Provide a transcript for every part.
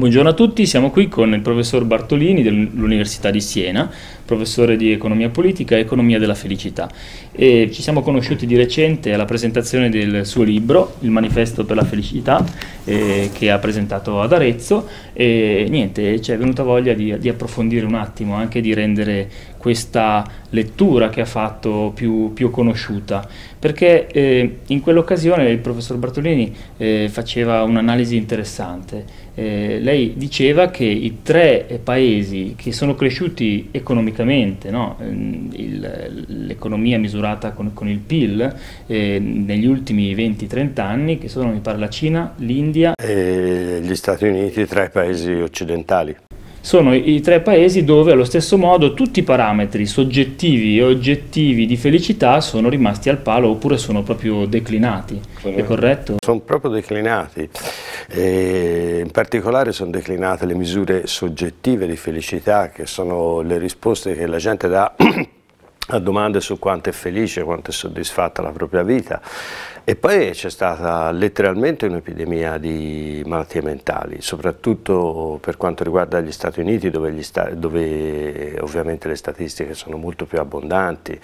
Buongiorno a tutti, siamo qui con il professor Bartolini dell'Università di Siena, professore di economia politica e economia della felicità. E ci siamo conosciuti di recente alla presentazione del suo libro, Il manifesto per la felicità, eh, che ha presentato ad Arezzo e niente, ci è venuta voglia di, di, approfondire un attimo, anche di rendere questa lettura che ha fatto più, più conosciuta, perché eh, in quell'occasione il professor Bartolini eh, faceva un'analisi interessante. Eh, lei diceva che i tre paesi che sono cresciuti economicamente, no? Ehm, l'economia misurata con, con il PIL eh, negli ultimi 20-30 anni, che sono mi pare la Cina, l'India, l'India e gli Stati Uniti, tra i paesi occidentali. Sono i tre paesi dove allo stesso modo tutti i parametri soggettivi e oggettivi di felicità sono rimasti al palo oppure sono proprio declinati, sono, è corretto? Sono proprio declinati, e in particolare sono declinate le misure soggettive di felicità che sono le risposte che la gente dà a domande su quanto è felice, quanto è soddisfatta la propria vita. E poi c'è stata letteralmente un'epidemia di malattie mentali, soprattutto per quanto riguarda gli Stati Uniti, dove, gli sta dove ovviamente le statistiche sono molto più abbondanti.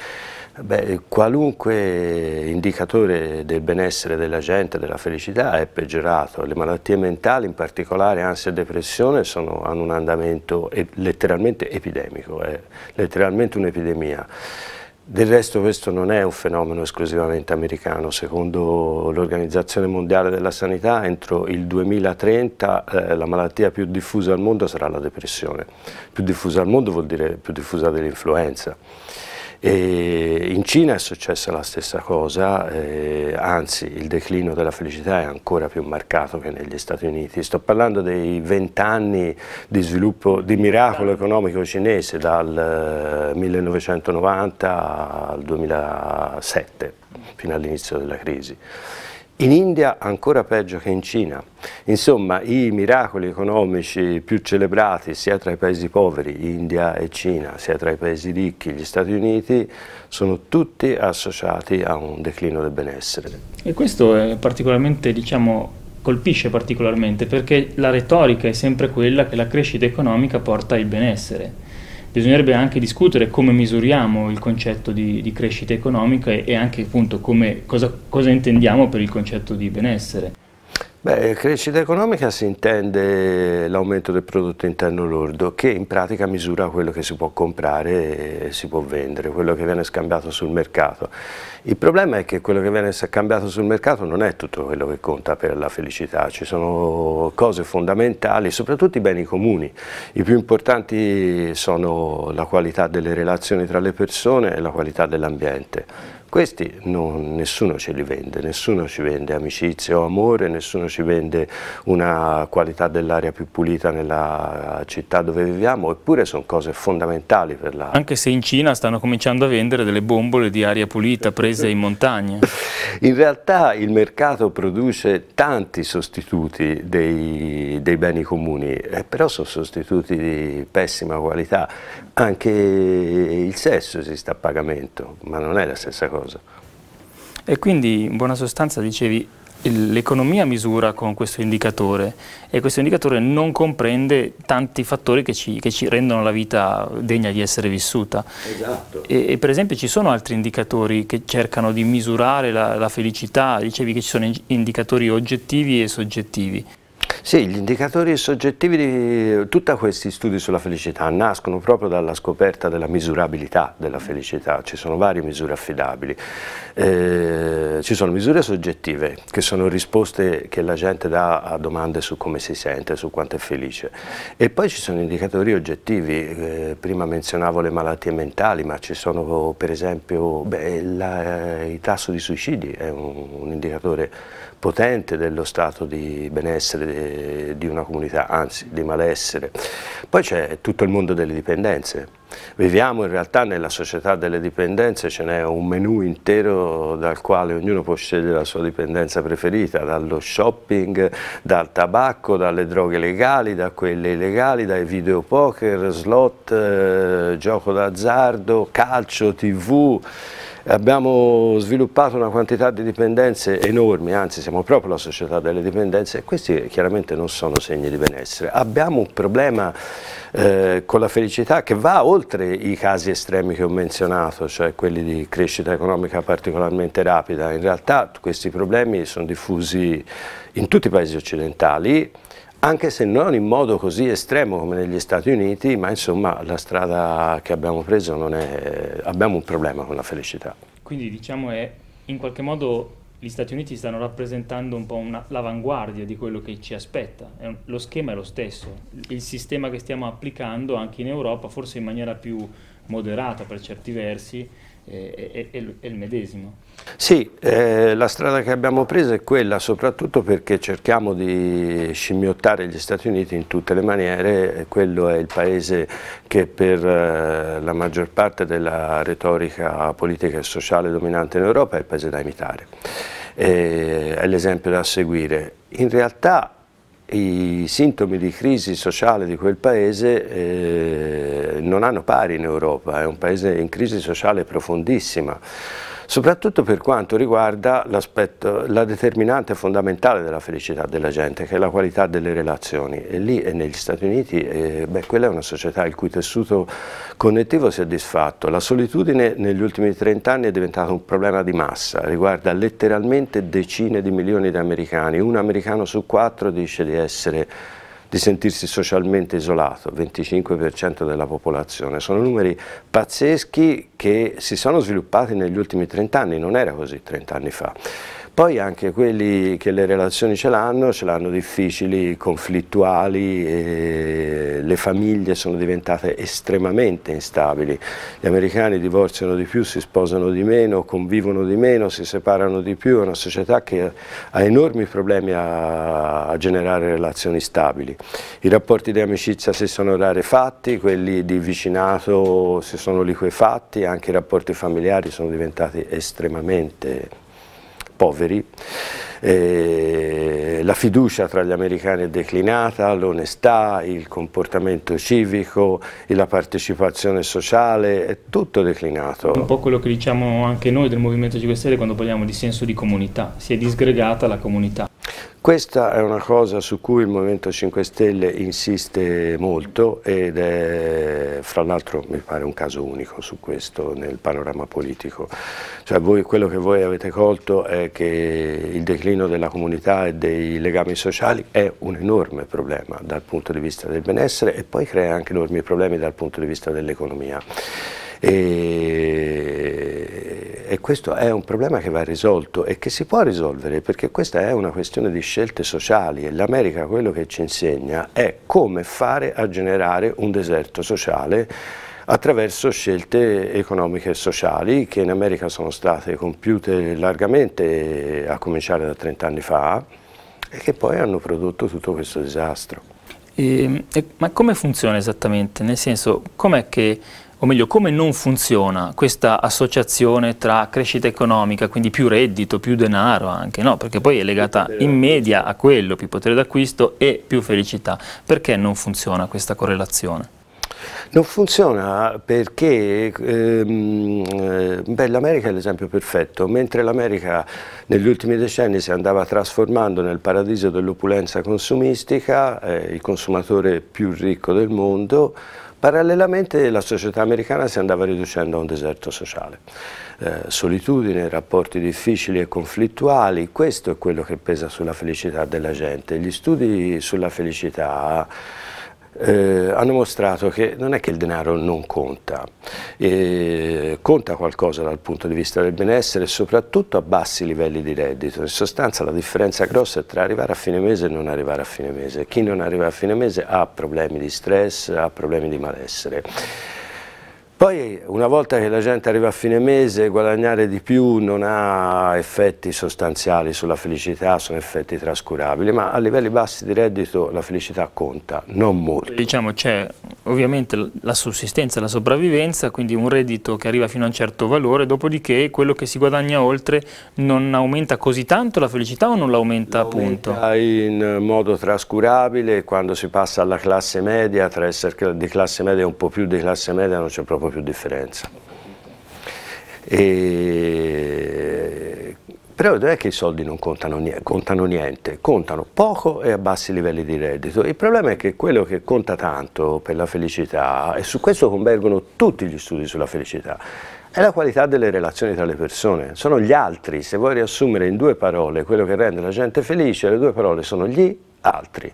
Beh, qualunque indicatore del benessere della gente, della felicità è peggiorato, le malattie mentali in particolare ansia e depressione sono, hanno un andamento letteralmente epidemico, è eh, letteralmente un'epidemia. Del resto questo non è un fenomeno esclusivamente americano, secondo l'Organizzazione Mondiale della Sanità entro il 2030 eh, la malattia più diffusa al mondo sarà la depressione, più diffusa al mondo vuol dire più diffusa dell'influenza. E in Cina è successa la stessa cosa, eh, anzi il declino della felicità è ancora più marcato che negli Stati Uniti. Sto parlando dei vent'anni di sviluppo, di miracolo economico cinese dal 1990 eh, al 2007, fino all'inizio della crisi. In India ancora peggio che in Cina. Insomma, i miracoli economici più celebrati sia tra i paesi poveri, India e Cina, sia tra i paesi ricchi, gli Stati Uniti, sono tutti associati a un declino del benessere. E questo eh, particolarmente, diciamo, colpisce particolarmente perché la retorica è sempre quella che la crescita economica porta al benessere bisognerebbe anche discutere come misuriamo il concetto di, di crescita economica e, e anche appunto come, cosa, cosa intendiamo per il concetto di benessere. Beh, eh, crescita economica si intende l'aumento del prodotto interno lordo che in pratica misura quello che si può comprare e si può vendere, quello che viene scambiato sul mercato. Il problema è che quello che viene cambiato sul mercato non è tutto quello che conta per la felicità, ci sono cose fondamentali, soprattutto i beni comuni. I più importanti sono la qualità delle relazioni tra le persone e la qualità dell'ambiente. Questi non, nessuno ce li vende, nessuno ci vende amicizia o amore, nessuno ci vende una qualità dell'aria più pulita nella città dove viviamo, eppure sono cose fondamentali per la... Anche se in Cina stanno cominciando a vendere delle bombole di aria pulita prese paese in montagna. In realtà il mercato produce tanti sostituti dei, dei beni comuni, eh, però sono sostituti di pessima qualità. Anche il sesso esiste a pagamento, ma non è la stessa cosa. E quindi in buona sostanza dicevi l'economia misura con questo indicatore e questo indicatore non comprende tanti fattori che ci, che ci rendono la vita degna di essere vissuta. Esatto. E, e, per esempio ci sono altri indicatori che cercano di misurare la, la felicità, dicevi che ci sono indicatori oggettivi e soggettivi. Sì, gli indicatori soggettivi di tutti questi studi sulla felicità nascono proprio dalla scoperta della misurabilità della felicità, ci sono varie misure affidabili, eh, ci sono misure soggettive che sono risposte che la gente dà a domande su come si sente, su quanto è felice e poi ci sono indicatori oggettivi, eh, prima menzionavo le malattie mentali ma ci sono per esempio beh, la, eh, il tasso di suicidi, è un, un indicatore potente dello stato di benessere eh, di una comunità, anzi di malessere. Poi c'è tutto il mondo delle dipendenze. Viviamo in realtà nella società delle dipendenze, ce n'è un menù intero dal quale ognuno può scegliere la sua dipendenza preferita, dallo shopping, dal tabacco, dalle droghe legali, da quelle illegali, dai videopoker, slot, eh, gioco d'azzardo, calcio, tv. Abbiamo sviluppato una quantità di dipendenze enormi, anzi siamo proprio la società delle dipendenze e questi chiaramente non sono segni di benessere. Abbiamo un problema eh, con la felicità che va oltre i casi estremi che ho menzionato, cioè quelli di crescita economica particolarmente rapida. In realtà questi problemi sono diffusi in tutti i paesi occidentali, anche se non in modo così estremo come negli Stati Uniti, ma insomma la strada che abbiamo preso non è... abbiamo un problema con la felicità. Quindi diciamo è in qualche modo gli Stati Uniti stanno rappresentando un po' l'avanguardia di quello che ci aspetta. Un, lo schema è lo stesso, il sistema che stiamo applicando anche in Europa, forse in maniera più moderata per certi versi, è, è, è, il medesimo. Sì, eh, la strada che abbiamo preso è quella soprattutto perché cerchiamo di scimmiottare gli Stati Uniti in tutte le maniere, quello è il paese che per eh, la maggior parte della retorica politica e sociale dominante in Europa è il paese da imitare, eh, è l'esempio da seguire. In realtà i sintomi di crisi sociale di quel paese eh, non hanno pari in Europa, è un paese in crisi sociale profondissima soprattutto per quanto riguarda la determinante fondamentale della felicità della gente, che è la qualità delle relazioni. E lì e negli Stati Uniti, eh, beh, quella è una società il cui tessuto connettivo si è disfatto. La solitudine negli ultimi 30 anni è diventata un problema di massa, riguarda letteralmente decine di milioni di americani. Un americano su quattro dice di essere di sentirsi socialmente isolato, 25% della popolazione. Sono numeri pazzeschi che si sono sviluppati negli ultimi 30 anni, non era così 30 anni fa. Poi anche quelli che le relazioni ce l'hanno, ce l'hanno difficili, conflittuali, le famiglie sono diventate estremamente instabili. Gli americani divorziano di più, si sposano di meno, convivono di meno, si separano di più, è una società che ha enormi problemi a, a generare relazioni stabili. I rapporti di amicizia si sono rarefatti, quelli di vicinato si sono liquefatti, anche i rapporti familiari sono diventati estremamente poveri, eh, la fiducia tra gli americani è declinata, l'onestà, il comportamento civico, la partecipazione sociale, è tutto declinato. Un po' quello che diciamo anche noi del Movimento 5 Stelle quando parliamo di senso di comunità, si è disgregata la comunità. Questa è una cosa su cui il Movimento 5 Stelle insiste molto ed è fra l'altro mi pare un caso unico su questo nel panorama politico. Cioè voi, quello che voi avete colto è che il declino della comunità e dei legami sociali è un enorme problema dal punto di vista del benessere e poi crea anche enormi problemi dal punto di vista dell'economia. E e questo è un problema che va risolto e che si può risolvere perché questa è una questione di scelte sociali e l'America quello che ci insegna è come fare a generare un deserto sociale attraverso scelte economiche e sociali che in America sono state compiute largamente a cominciare da 30 anni fa e che poi hanno prodotto tutto questo disastro. E, ehm, e, ma come funziona esattamente? Nel senso, com'è che o meglio come non funziona questa associazione tra crescita economica, quindi più reddito, più denaro anche, no? perché poi è legata in media a quello, più potere d'acquisto e più felicità. Perché non funziona questa correlazione? Non funziona perché ehm, eh, l'America è l'esempio perfetto, mentre l'America negli ultimi decenni si andava trasformando nel paradiso dell'opulenza consumistica, eh, il consumatore più ricco del mondo, Parallelamente la società americana si andava riducendo a un deserto sociale. Eh, solitudine, rapporti difficili e conflittuali, questo è quello che pesa sulla felicità della gente. Gli studi sulla felicità eh, hanno mostrato che non è che il denaro non conta, eh, conta qualcosa dal punto di vista del benessere, soprattutto a bassi livelli di reddito. In sostanza la differenza grossa è tra arrivare a fine mese e non arrivare a fine mese. Chi non arriva a fine mese ha problemi di stress, ha problemi di malessere. Poi una volta che la gente arriva a fine mese guadagnare di più non ha effetti sostanziali sulla felicità, sono effetti trascurabili, ma a livelli bassi di reddito la felicità conta, non molto. Diciamo c'è ovviamente la sussistenza e la sopravvivenza, quindi un reddito che arriva fino a un certo valore, dopodiché quello che si guadagna oltre non aumenta così tanto la felicità o non l'aumenta appunto? in modo trascurabile, quando si passa alla classe media, tra essere di classe media e un po' più di classe media non c'è proprio più differenza. E... Però non è che i soldi non contano niente, contano niente, contano poco e a bassi livelli di reddito. Il problema è che quello che conta tanto per la felicità, e su questo convergono tutti gli studi sulla felicità, è la qualità delle relazioni tra le persone. Sono gli altri, se vuoi riassumere in due parole quello che rende la gente felice, le due parole sono gli altri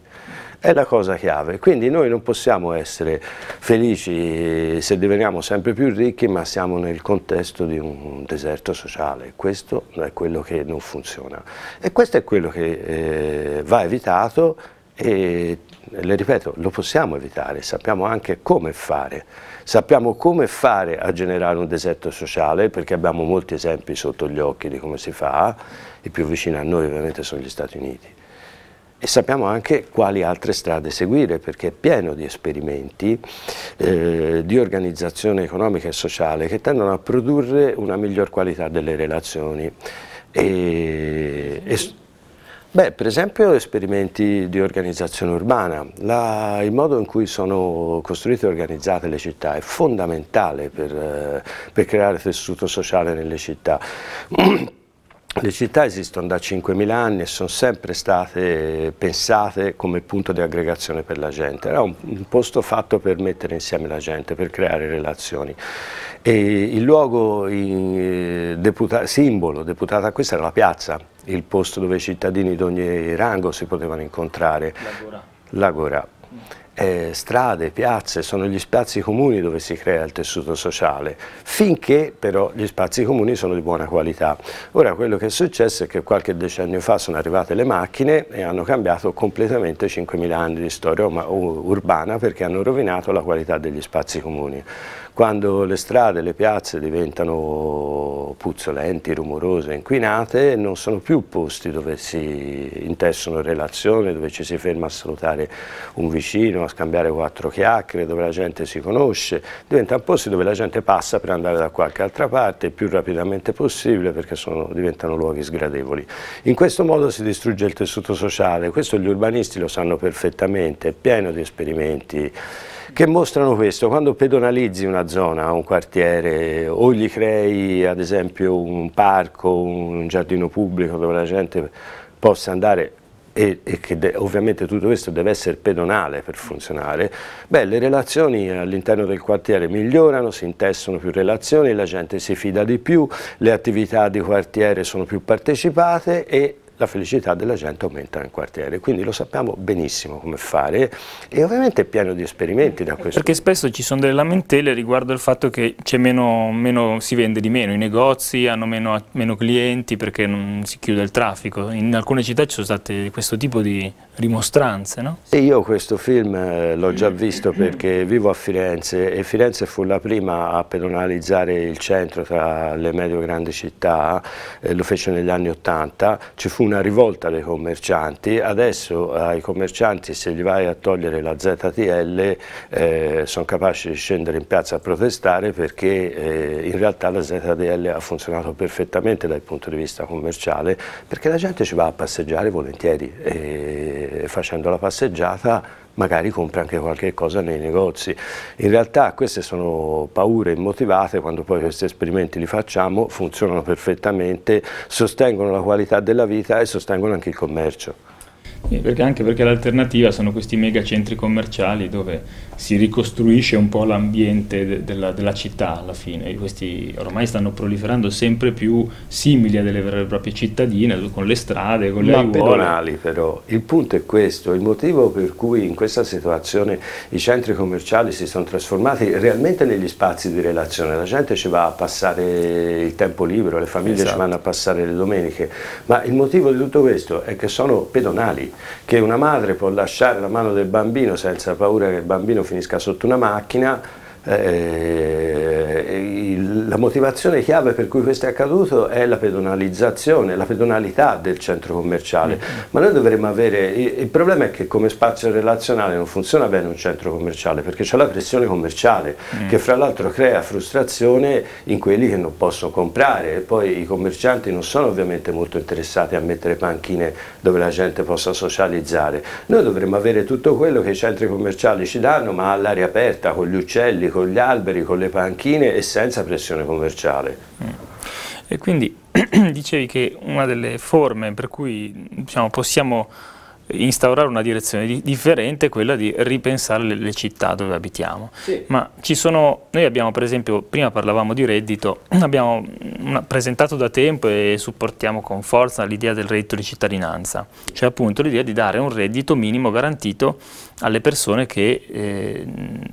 è la cosa chiave. Quindi noi non possiamo essere felici se diveniamo sempre più ricchi, ma siamo nel contesto di un deserto sociale. Questo è quello che non funziona. E questo è quello che eh, va evitato e le ripeto, lo possiamo evitare, sappiamo anche come fare. Sappiamo come fare a generare un deserto sociale perché abbiamo molti esempi sotto gli occhi di come si fa, i più vicini a noi ovviamente sono gli Stati Uniti e sappiamo anche quali altre strade seguire perché è pieno di esperimenti eh, di organizzazione economica e sociale che tendono a produrre una miglior qualità delle relazioni. E, e, Beh, per esempio esperimenti di organizzazione urbana, La, il modo in cui sono costruite e organizzate le città è fondamentale per, eh, per creare tessuto sociale nelle città. Le città esistono da 5.000 anni e sono sempre state pensate come punto di aggregazione per la gente, era un, un posto fatto per mettere insieme la gente, per creare relazioni. E il luogo in, deputa, simbolo deputato a questo era la piazza, il posto dove i cittadini di ogni rango si potevano incontrare. L'agora eh, strade, piazze, sono gli spazi comuni dove si crea il tessuto sociale, finché però gli spazi comuni sono di buona qualità. Ora quello che è successo è che qualche decennio fa sono arrivate le macchine e hanno cambiato completamente 5.000 anni di storia urbana perché hanno rovinato la qualità degli spazi comuni. Quando le strade, le piazze diventano puzzolenti, rumorose, inquinate, non sono più posti dove si intessono relazioni, dove ci si ferma a salutare un vicino, a scambiare quattro chiacchiere, dove la gente si conosce, diventano posti dove la gente passa per andare da qualche altra parte il più rapidamente possibile perché sono, diventano luoghi sgradevoli. In questo modo si distrugge il tessuto sociale, questo gli urbanisti lo sanno perfettamente, è pieno di esperimenti che mostrano questo, quando pedonalizzi una zona, un quartiere o gli crei ad esempio un parco, un giardino pubblico dove la gente possa andare e, e che ovviamente tutto questo deve essere pedonale per funzionare, beh, le relazioni all'interno del quartiere migliorano, si intessono più relazioni, la gente si fida di più, le attività di quartiere sono più partecipate e la felicità della gente aumenta nel quartiere. Quindi lo sappiamo benissimo come fare e ovviamente è pieno di esperimenti da questo. Perché spesso ci sono delle lamentele riguardo al fatto che meno, meno, si vende di meno, i negozi hanno meno, meno clienti perché non si chiude il traffico. In alcune città ci sono state questo tipo di rimostranze, no? E io questo film eh, l'ho già visto perché vivo a Firenze e Firenze fu la prima a pedonalizzare il centro tra le medio grandi città, eh, lo fece negli anni Ottanta, ci fu un una rivolta dei commercianti, adesso ai commercianti se gli vai a togliere la ZTL eh, sono capaci di scendere in piazza a protestare perché eh, in realtà la ZTL ha funzionato perfettamente dal punto di vista commerciale perché la gente ci va a passeggiare volentieri e eh, facendo la passeggiata magari compra anche qualche cosa nei negozi. In realtà queste sono paure immotivate, quando poi questi esperimenti li facciamo funzionano perfettamente, sostengono la qualità della vita e sostengono anche il commercio. Eh, perché anche perché l'alternativa sono questi megacentri commerciali dove si ricostruisce un po' l'ambiente de della, della, città alla fine. E questi ormai stanno proliferando sempre più simili a delle vere e proprie cittadine, con le strade, con le Ma pedonali però. Il punto è questo, il motivo per cui in questa situazione i centri commerciali si sono trasformati realmente negli spazi di relazione. La gente ci va a passare il tempo libero, le famiglie esatto. ci vanno a passare le domeniche. Ma il motivo di tutto questo è che sono pedonali che una madre può lasciare la mano del bambino senza paura che il bambino finisca sotto una macchina eh, la motivazione chiave per cui questo è accaduto è la pedonalizzazione, la pedonalità del centro commerciale, mm. ma noi dovremmo avere, il problema è che come spazio relazionale non funziona bene un centro commerciale perché c'è la pressione commerciale mm. che fra l'altro crea frustrazione in quelli che non possono comprare e poi i commercianti non sono ovviamente molto interessati a mettere panchine dove la gente possa socializzare, noi dovremmo avere tutto quello che i centri commerciali ci danno ma all'aria aperta con gli uccelli, con gli alberi, con le panchine e senza pressione commerciale. Mm. E quindi dicevi che una delle forme per cui diciamo, possiamo instaurare una direzione di differente è quella di ripensare le, le città dove abitiamo. Sì. Ma ci sono, noi abbiamo per esempio, prima parlavamo di reddito, abbiamo una, mm, presentato da tempo e supportiamo con forza l'idea del reddito di cittadinanza, cioè appunto l'idea di dare un reddito minimo garantito alle persone che eh,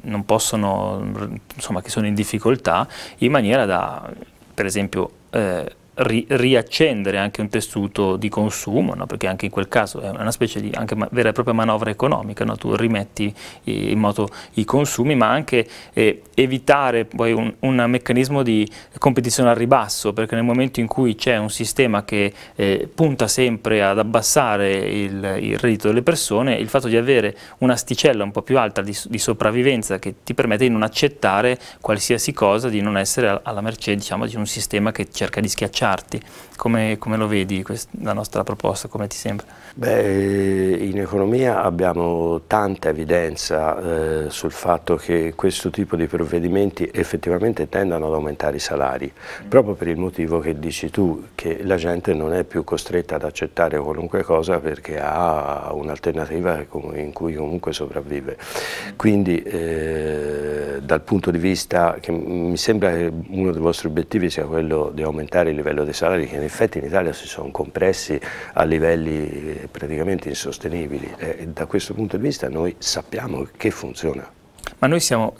non possono, insomma, che sono in difficoltà in maniera da, per esempio, eh, ri riaccendere anche un tessuto di consumo, no? perché anche in quel caso è una specie di vera e propria manovra economica, no? tu rimetti in moto i consumi, ma anche eh, evitare poi un, un, meccanismo di competizione al ribasso, perché nel momento in cui c'è un sistema che eh, punta sempre ad abbassare il, il, reddito delle persone, il fatto di avere un'asticella un po' più alta di, di, sopravvivenza che ti permette di non accettare qualsiasi cosa, di non essere alla mercé diciamo, di un sistema che cerca di schiacciare adattarti. Come, come lo vedi questa, la nostra proposta, come ti sembra? Beh, in economia abbiamo tanta evidenza eh, sul fatto che questo tipo di provvedimenti effettivamente tendano ad aumentare i salari, mm. proprio per il motivo che dici tu, che la gente non è più costretta ad accettare qualunque cosa perché ha un'alternativa in cui comunque sopravvive. Quindi eh, dal punto di vista, che mi sembra che uno dei vostri obiettivi sia quello di aumentare il livello livello dei salari che in effetti in Italia si sono compressi a livelli eh, praticamente insostenibili eh, e da questo punto di vista noi sappiamo che funziona. Ma noi siamo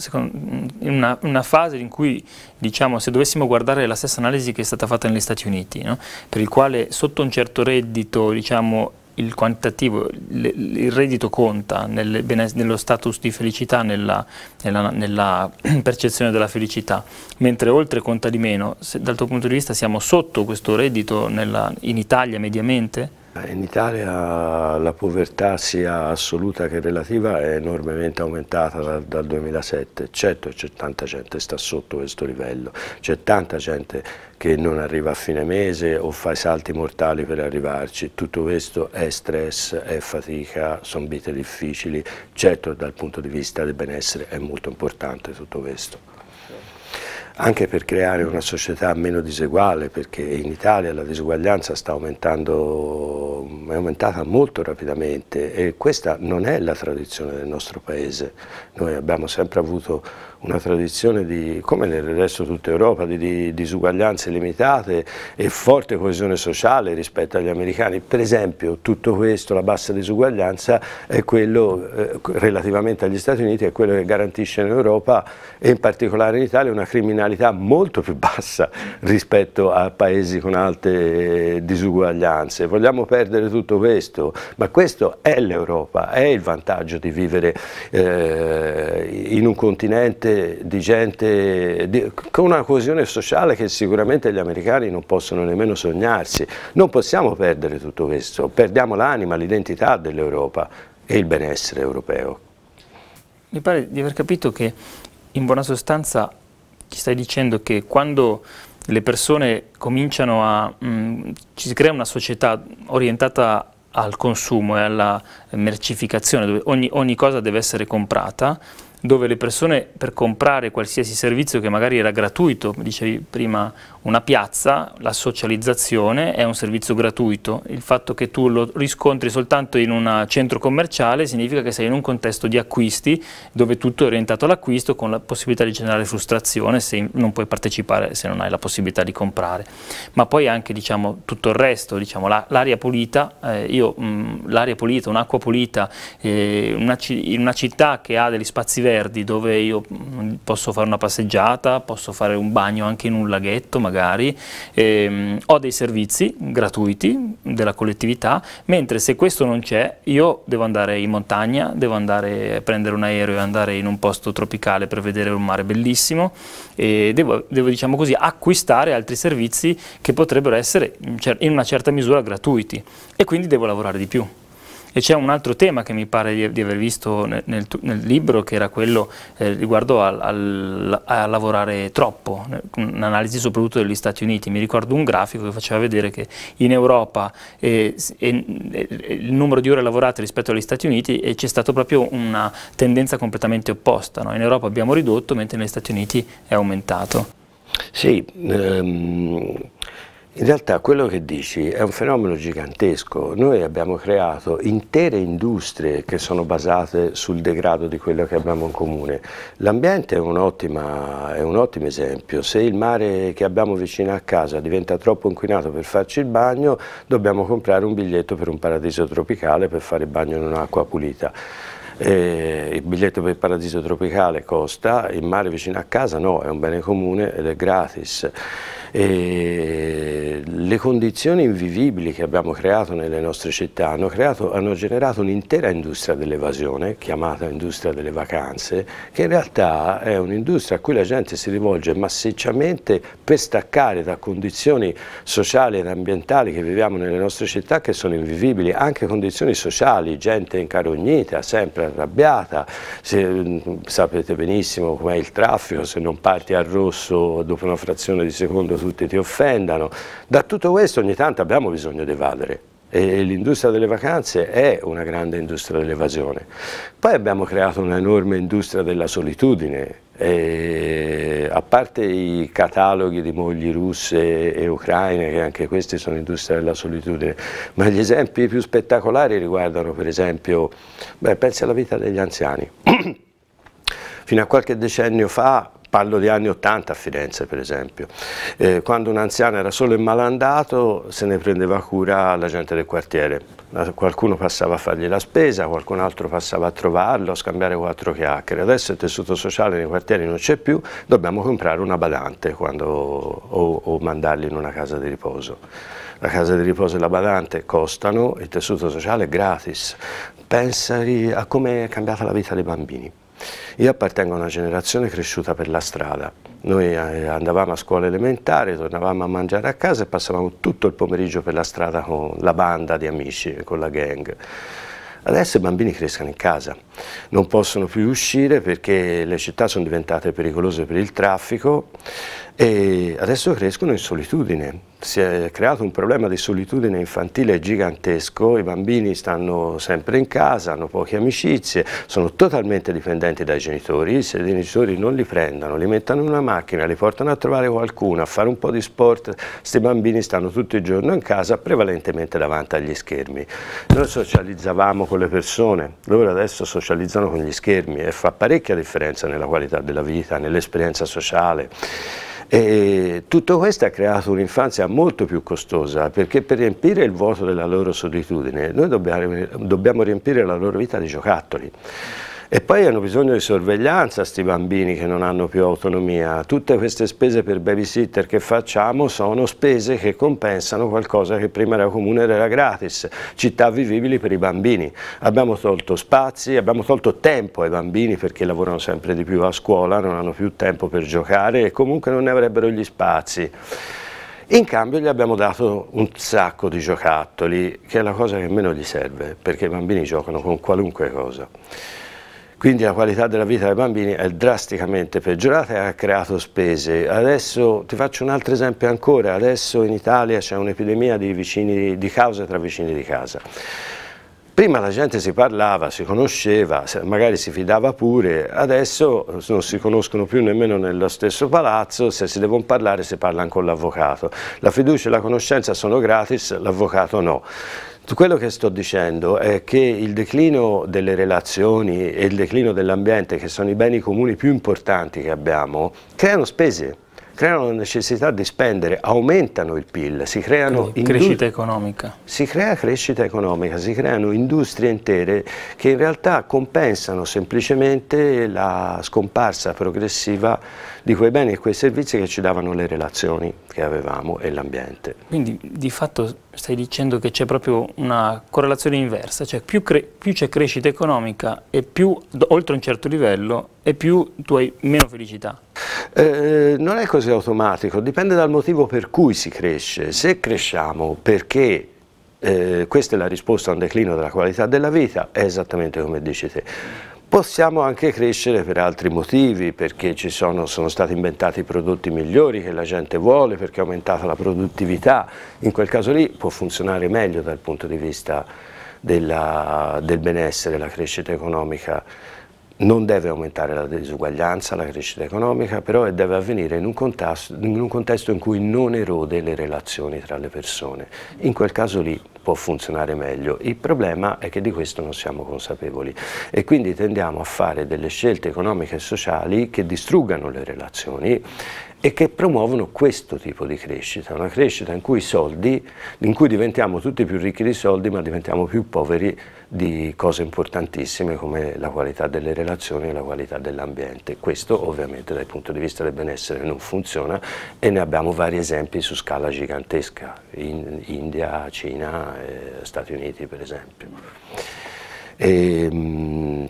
in una, una, fase in cui, diciamo, se dovessimo guardare la stessa analisi che è stata fatta negli Stati Uniti, no? per il quale sotto un certo reddito diciamo, il quantitativo, il reddito conta nel, nello status di felicità, nella, nella, nella, percezione della felicità, mentre oltre conta di meno, se, dal tuo punto di vista siamo sotto questo reddito nella, in Italia mediamente? Eh, in Italia la povertà sia assoluta che relativa è enormemente aumentata dal, dal 2007, certo c'è tanta gente che sta sotto questo livello, c'è tanta gente che non arriva a fine mese o fa i salti mortali per arrivarci, tutto questo è stress, è fatica, sono vite difficili, certo dal punto di vista del benessere è molto importante tutto questo anche per creare una società meno diseguale, perché in Italia la disuguaglianza sta aumentando, è aumentata molto rapidamente e questa non è la tradizione del nostro Paese. Noi abbiamo sempre avuto una tradizione di, come nel resto di tutta Europa, di, di disuguaglianze limitate e forte coesione sociale rispetto agli americani. Per esempio tutto questo, la bassa disuguaglianza, è quello eh, relativamente agli Stati Uniti, è quello che garantisce in Europa e in particolare in Italia una criminalità molto più bassa rispetto a paesi con alte eh, disuguaglianze. Vogliamo perdere tutto questo, ma questo è l'Europa, è il vantaggio di vivere eh, in un continente gente, di gente di, con una coesione sociale che sicuramente gli americani non possono nemmeno sognarsi. Non possiamo perdere tutto questo, perdiamo l'anima, l'identità dell'Europa e il benessere europeo. Mi pare di aver capito che in buona sostanza ci stai dicendo che quando le persone cominciano a... Mh, mm, ci si crea una società orientata al consumo e alla mercificazione, dove ogni, ogni cosa deve essere comprata, dove le persone per comprare qualsiasi servizio che magari era gratuito, dicevi prima una piazza, la socializzazione è un servizio gratuito, il fatto che tu lo riscontri soltanto in un centro commerciale significa che sei in un contesto di acquisti dove tutto è orientato all'acquisto con la possibilità di generare frustrazione se non puoi partecipare, se non hai la possibilità di comprare. Ma poi anche diciamo, tutto il resto, diciamo, l'aria pulita, eh, mm, l'aria pulita, un'acqua pulita, eh, una, una città che ha degli spazi verdi dove io mm, posso fare una passeggiata, posso fare un bagno anche in un laghetto, magari, ehm, ho dei servizi gratuiti della collettività, mentre se questo non c'è io devo andare in montagna, devo andare a prendere un aereo e andare in un posto tropicale per vedere un mare bellissimo e devo, devo diciamo così, acquistare altri servizi che potrebbero essere in una certa misura gratuiti e quindi devo lavorare di più. E c'è un altro tema che mi pare di, aver visto nel, nel, libro, che era quello eh, riguardo al, al, a lavorare troppo, un'analisi soprattutto degli Stati Uniti. Mi ricordo un grafico che faceva vedere che in Europa eh, eh, il numero di ore lavorate rispetto agli Stati Uniti c'è stata proprio una tendenza completamente opposta. No? In Europa abbiamo ridotto, mentre negli Stati Uniti è aumentato. Sì, ehm in realtà quello che dici è un fenomeno gigantesco. Noi abbiamo creato intere industrie che sono basate sul degrado di quello che abbiamo in comune. L'ambiente è, è, un ottimo esempio. Se il mare che abbiamo vicino a casa diventa troppo inquinato per farci il bagno, dobbiamo comprare un biglietto per un paradiso tropicale per fare il bagno in un'acqua pulita. Eh, il biglietto per il paradiso tropicale costa, il mare vicino a casa no, è un bene comune ed è gratis. E le condizioni invivibili che abbiamo creato nelle nostre città hanno, creato, hanno generato un'intera industria dell'evasione, chiamata industria delle vacanze, che in realtà è un'industria a cui la gente si rivolge massicciamente per staccare da condizioni sociali ed ambientali che viviamo nelle nostre città che sono invivibili, anche condizioni sociali, gente incarognita, sempre arrabbiata, se, sapete benissimo com'è il traffico, se non parti a rosso dopo una frazione di secondo tutti ti offendano. Da tutto questo ogni tanto abbiamo bisogno di evadere e l'industria delle vacanze è una grande industria dell'evasione. Poi abbiamo creato un'enorme industria della solitudine, a parte i cataloghi di mogli russe e ucraine, che anche queste sono industrie della solitudine, ma gli esempi più spettacolari riguardano per esempio, beh, pensi alla vita degli anziani. Fino a qualche decennio fa parlo di anni 80 a Firenze per esempio, eh, quando un anziano era solo e malandato se ne prendeva cura la gente del quartiere, qualcuno passava a fargli la spesa, qualcun altro passava a trovarlo, a scambiare quattro chiacchiere, adesso il tessuto sociale nei quartieri non c'è più, dobbiamo comprare una badante quando, o, o mandarli in una casa di riposo. La casa di riposo e la badante costano, il tessuto sociale è gratis. Pensa a come è cambiata la vita dei bambini. Io appartengo a una generazione cresciuta per la strada. Noi eh, andavamo a scuola elementare, tornavamo a mangiare a casa e passavamo tutto il pomeriggio per la strada con la banda di amici, con la gang. Adesso i bambini crescono in casa non possono più uscire perché le città sono diventate pericolose per il traffico e adesso crescono in solitudine. Si è creato un problema di solitudine infantile gigantesco, i bambini stanno sempre in casa, hanno poche amicizie, sono totalmente dipendenti dai genitori, se i genitori non li prendono, li mettono in una macchina, li portano a trovare qualcuno, a fare un po' di sport, questi bambini stanno tutto il giorno in casa, prevalentemente davanti agli schermi. Noi socializzavamo con le persone, loro adesso socializzano socializzano con gli schermi e fa parecchia differenza nella qualità della vita, nell'esperienza sociale. E tutto questo ha creato un'infanzia molto più costosa perché per riempire il vuoto della loro solitudine noi dobbiamo riempire la loro vita di giocattoli. E poi hanno bisogno di sorveglianza questi bambini che non hanno più autonomia. Tutte queste spese per babysitter che facciamo sono spese che compensano qualcosa che prima era comune ed era gratis. Città vivibili per i bambini. Abbiamo tolto spazi, abbiamo tolto tempo ai bambini perché lavorano sempre di più a scuola, non hanno più tempo per giocare e comunque non ne avrebbero gli spazi. In cambio gli abbiamo dato un sacco di giocattoli, che è la cosa che meno gli serve, perché i bambini giocano con qualunque cosa. Quindi la qualità della vita dei bambini è drasticamente peggiorata e ha creato spese. Adesso ti faccio un altro esempio ancora, adesso in Italia c'è un'epidemia di vicini di causa tra vicini di casa. Prima la gente si parlava, si conosceva, magari si fidava pure, adesso non si conoscono più nemmeno nello stesso palazzo, se si devono parlare si parlano con l'avvocato. La fiducia e la conoscenza sono gratis, l'avvocato no. Quello che sto dicendo è che il declino delle relazioni e il declino dell'ambiente, che sono i beni comuni più importanti che abbiamo, creano spese creano la necessità di spendere, aumentano il PIL, si creano crescita economica. Si crea crescita economica, si creano industrie intere che in realtà compensano semplicemente la scomparsa progressiva di quei beni e quei servizi che ci davano le relazioni che avevamo e l'ambiente. Quindi di fatto stai dicendo che c'è proprio una correlazione inversa, cioè più, più c'è crescita economica e più oltre un certo livello e più tu hai meno felicità. Eh, eh, non è così automatico, dipende dal motivo per cui si cresce. Se cresciamo perché eh, questa è la risposta a un declino della qualità della vita, è esattamente come dici te. Possiamo anche crescere per altri motivi, perché ci sono, sono stati inventati prodotti migliori che la gente vuole, perché è aumentata la produttività, in quel caso lì può funzionare meglio dal punto di vista della, del benessere, la crescita economica non deve aumentare la disuguaglianza, la crescita economica, però deve avvenire in un, contesto, in un, contesto, in cui non erode le relazioni tra le persone. In quel caso lì può funzionare meglio. Il problema è che di questo non siamo consapevoli e quindi tendiamo a fare delle scelte economiche e sociali che distruggano le relazioni e che promuovono questo tipo di crescita, una crescita in cui, soldi, in cui diventiamo tutti più ricchi di soldi ma diventiamo più poveri di cose importantissime come la qualità delle relazioni e la qualità dell'ambiente. Questo ovviamente dal punto di vista del benessere non funziona e ne abbiamo vari esempi su scala gigantesca, in India, Cina, eh, Stati Uniti per esempio. E, ehm,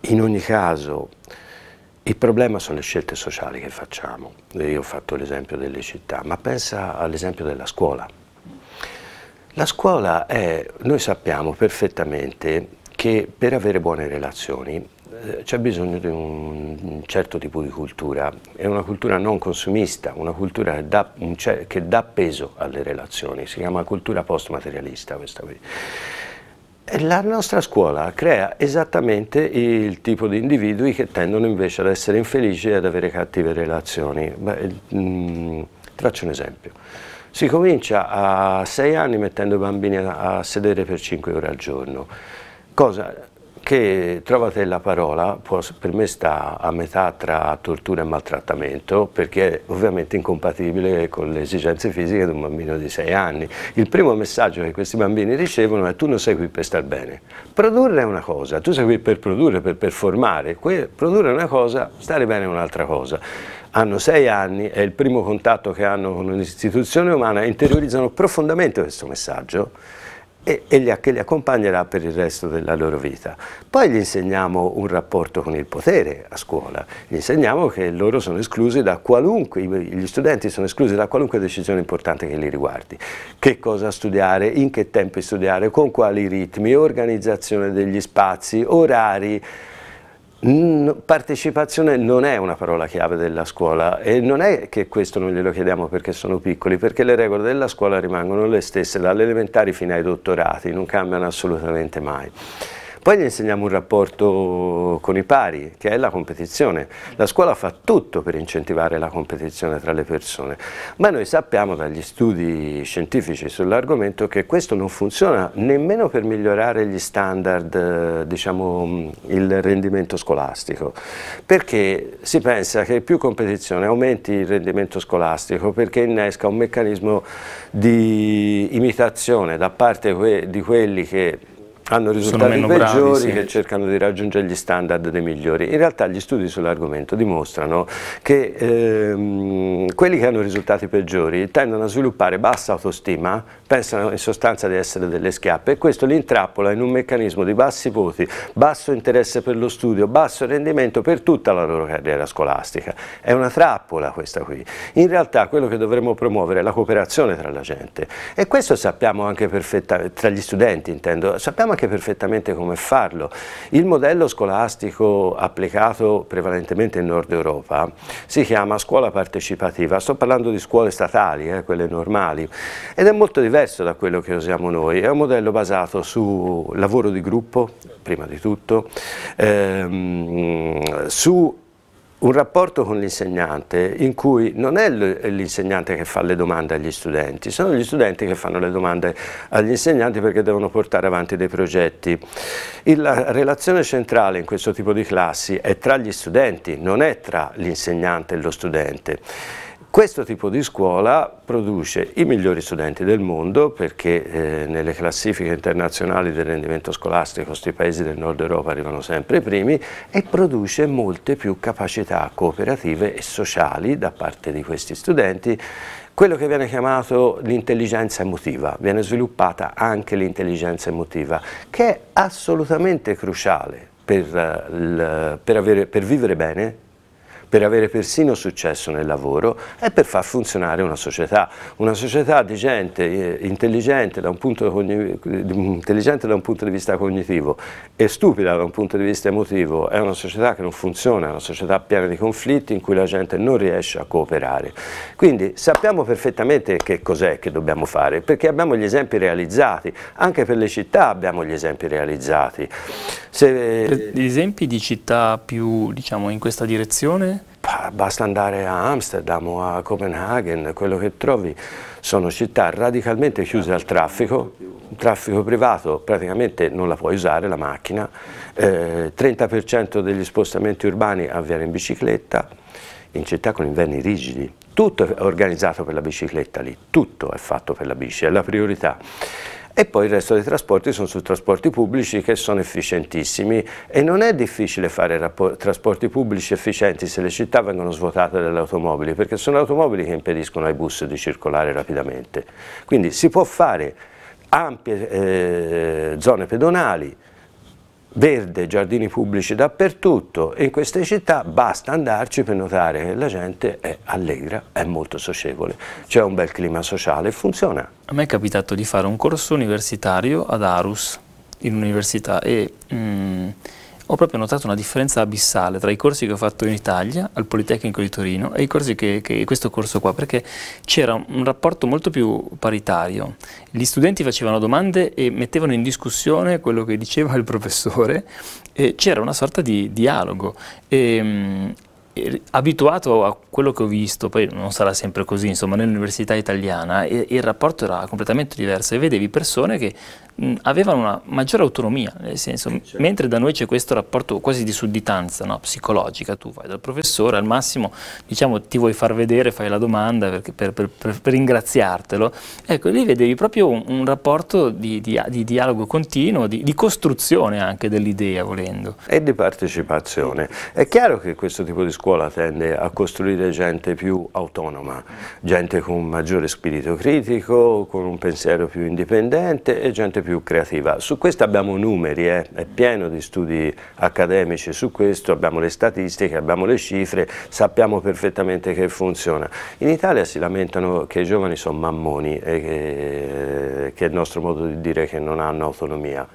in ogni caso il problema sono le scelte sociali che facciamo, io ho fatto l'esempio delle città, ma pensa all'esempio della scuola. La scuola è, noi sappiamo perfettamente che per avere buone relazioni eh, c'è bisogno di un certo tipo di cultura, è una cultura non consumista, una cultura che dà, che dà peso alle relazioni, si chiama cultura postmaterialista questa qui. La nostra scuola crea esattamente il tipo di individui che tendono invece ad essere infelici e ad avere cattive relazioni. Beh, mh, mm, traccio un esempio. Si comincia a 6 anni mettendo i bambini a, sedere per 5 ore al giorno, cosa che trovate la parola può, per me sta a metà tra tortura e maltrattamento perché è ovviamente incompatibile con le esigenze fisiche di un bambino di 6 anni. Il primo messaggio che questi bambini ricevono è tu non sei qui per star bene. Produrre è una cosa, tu sei qui per produrre, per performare, produrre è una cosa, stare bene è un'altra cosa hanno sei anni, è il primo contatto che hanno con un'istituzione umana, interiorizzano profondamente questo messaggio e, e li, che li accompagnerà per il resto della loro vita. Poi gli insegniamo un rapporto con il potere a scuola, gli insegniamo che loro sono esclusi da qualunque, gli studenti sono esclusi da qualunque decisione importante che li riguardi, che cosa studiare, in che tempi studiare, con quali ritmi, organizzazione degli spazi, orari, Partecipazione non è una parola chiave della scuola e non è che questo non glielo chiediamo perché sono piccoli, perché le regole della scuola rimangono le stesse dalle elementari fino ai dottorati, non cambiano assolutamente mai. Poi gli insegniamo un rapporto con i pari, che è la competizione. La scuola fa tutto per incentivare la competizione tra le persone, ma noi sappiamo dagli studi scientifici sull'argomento che questo non funziona nemmeno per migliorare gli standard, diciamo, il rendimento scolastico, perché si pensa che più competizione aumenti il rendimento scolastico perché innesca un meccanismo di imitazione da parte di quelli che hanno risultati peggiori bravi, sì. che cercano di raggiungere gli standard dei migliori. In realtà gli studi sull'argomento dimostrano che ehm, quelli che hanno risultati peggiori tendono a sviluppare bassa autostima, pensano in sostanza di essere delle schiappe e questo li intrappola in un meccanismo di bassi voti, basso interesse per lo studio, basso rendimento per tutta la loro carriera scolastica. È una trappola questa qui. In realtà quello che dovremmo promuovere è la cooperazione tra la gente e questo sappiamo anche perfettamente, tra gli studenti intendo, sappiamo anche perfettamente come farlo. Il modello scolastico applicato prevalentemente in Nord Europa si chiama scuola partecipativa, sto parlando di scuole statali, eh, quelle normali, ed è molto diverso da quello che usiamo noi, è un modello basato su lavoro di gruppo, prima di tutto, ehm, su un rapporto con l'insegnante in cui non è l'insegnante che fa le domande agli studenti, sono gli studenti che fanno le domande agli insegnanti perché devono portare avanti dei progetti. La relazione centrale in questo tipo di classi è tra gli studenti, non è tra l'insegnante e lo studente. Questo tipo di scuola produce i migliori studenti del mondo perché eh, nelle classifiche internazionali del rendimento scolastico questi paesi del nord Europa arrivano sempre primi e produce molte più capacità cooperative e sociali da parte di questi studenti quello che viene chiamato l'intelligenza emotiva, viene sviluppata anche l'intelligenza emotiva, che è assolutamente cruciale per, eh, per, avere, per vivere bene per avere persino successo nel lavoro e per far funzionare una società, una società di gente eh, intelligente, da intelligente da un punto di vista cognitivo e stupida da un punto di vista emotivo, è una società che non funziona, è una società piena di conflitti in cui la gente non riesce a cooperare. Quindi sappiamo perfettamente che cos'è che dobbiamo fare, perché abbiamo gli esempi realizzati, anche per le città abbiamo gli esempi realizzati. Se... Eh, gli esempi di città più diciamo, in questa direzione Basta andare a Amsterdam o a Copenaghen, quello che trovi sono città radicalmente chiuse al traffico, traffico privato praticamente non la puoi usare la macchina, eh, 30% degli spostamenti urbani avviene in bicicletta, in città con inverni rigidi, tutto è organizzato per la bicicletta lì, tutto è fatto per la bici, è la priorità e poi il resto dei trasporti sono sui trasporti pubblici che sono efficientissimi e non è difficile fare trasporti pubblici efficienti se le città vengono svuotate dalle automobili perché sono automobili che impediscono ai bus di circolare rapidamente. Quindi si può fare ampie eh, zone pedonali, verde, giardini pubblici dappertutto e in queste città basta andarci per notare che la gente è allegra, è molto socievole, c'è un bel clima sociale e funziona. A me è capitato di fare un corso universitario ad Arus in università e mh, mm, ho proprio notato una differenza abissale tra i corsi che ho fatto in Italia, al Politecnico di Torino, e che, che, questo corso qua, perché c'era un rapporto molto più paritario. Gli studenti facevano domande e mettevano in discussione quello che diceva il professore, e c'era una sorta di dialogo. Ehm, e, abituato a quello che ho visto, poi non sarà sempre così, insomma, nell'università italiana il, rapporto era completamente diverso e vedevi persone che mh, mm, avevano una maggiore autonomia, nel senso, certo. mentre da noi c'è questo rapporto quasi di sudditanza no, psicologica, tu vai dal professore, al massimo diciamo, ti vuoi far vedere, fai la domanda perché, per, per, per, per, ringraziartelo, ecco lì vedevi proprio un, un rapporto di, di, di, dialogo continuo, di, di costruzione anche dell'idea volendo. E di partecipazione. È chiaro che questo tipo di scuola tende a costruire gente più autonoma, gente con maggiore spirito critico, con un pensiero più indipendente e gente più più creativa. Su questo abbiamo numeri, eh? è pieno di studi accademici su questo, abbiamo le statistiche, abbiamo le cifre, sappiamo perfettamente che funziona. In Italia si lamentano che i giovani sono mammoni e che, eh, che è il nostro modo di dire che non hanno autonomia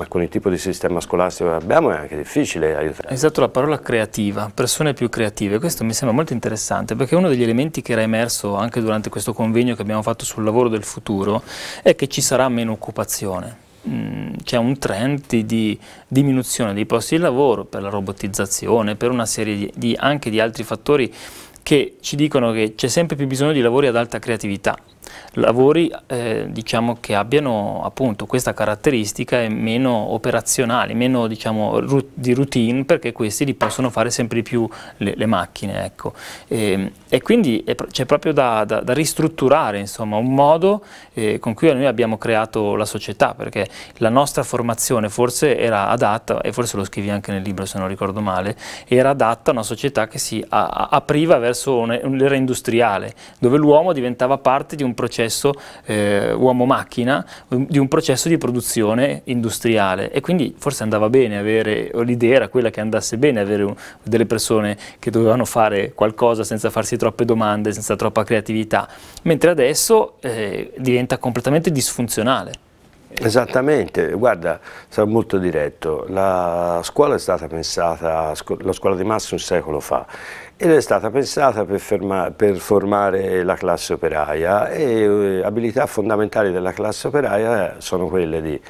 ma con il tipo di sistema scolastico che abbiamo è anche difficile aiutare. Hai usato la parola creativa, persone più creative, questo mi sembra molto interessante perché uno degli elementi che era emerso anche durante questo convegno che abbiamo fatto sul lavoro del futuro è che ci sarà meno occupazione. Mm, c'è un trend di, diminuzione dei posti di lavoro per la robotizzazione, per una serie di, anche di altri fattori che ci dicono che c'è sempre più bisogno di lavori ad alta creatività lavori eh, diciamo che abbiano appunto questa caratteristica e meno operazionali, meno diciamo, di routine perché questi li possono fare sempre di più le, le macchine. Ecco. E, ehm, e quindi c'è proprio da, da, da, ristrutturare insomma, un modo eh, con cui noi abbiamo creato la società perché la nostra formazione forse era adatta, e forse lo scrivi anche nel libro se non ricordo male, era adatta a una società che si a, a, apriva verso un'era industriale dove l'uomo diventava parte di un un processo eh, uomo-macchina, di un processo di produzione industriale e quindi forse andava bene avere, l'idea era quella che andasse bene avere un, delle persone che dovevano fare qualcosa senza farsi troppe domande, senza troppa creatività, mentre adesso eh, diventa completamente disfunzionale. Esattamente, guarda, sarò molto diretto, la scuola è stata pensata, la scuola di massa un secolo fa, ed è stata pensata per, ferma, per formare la classe operaia e eh, abilità fondamentali della classe operaia sono quelle di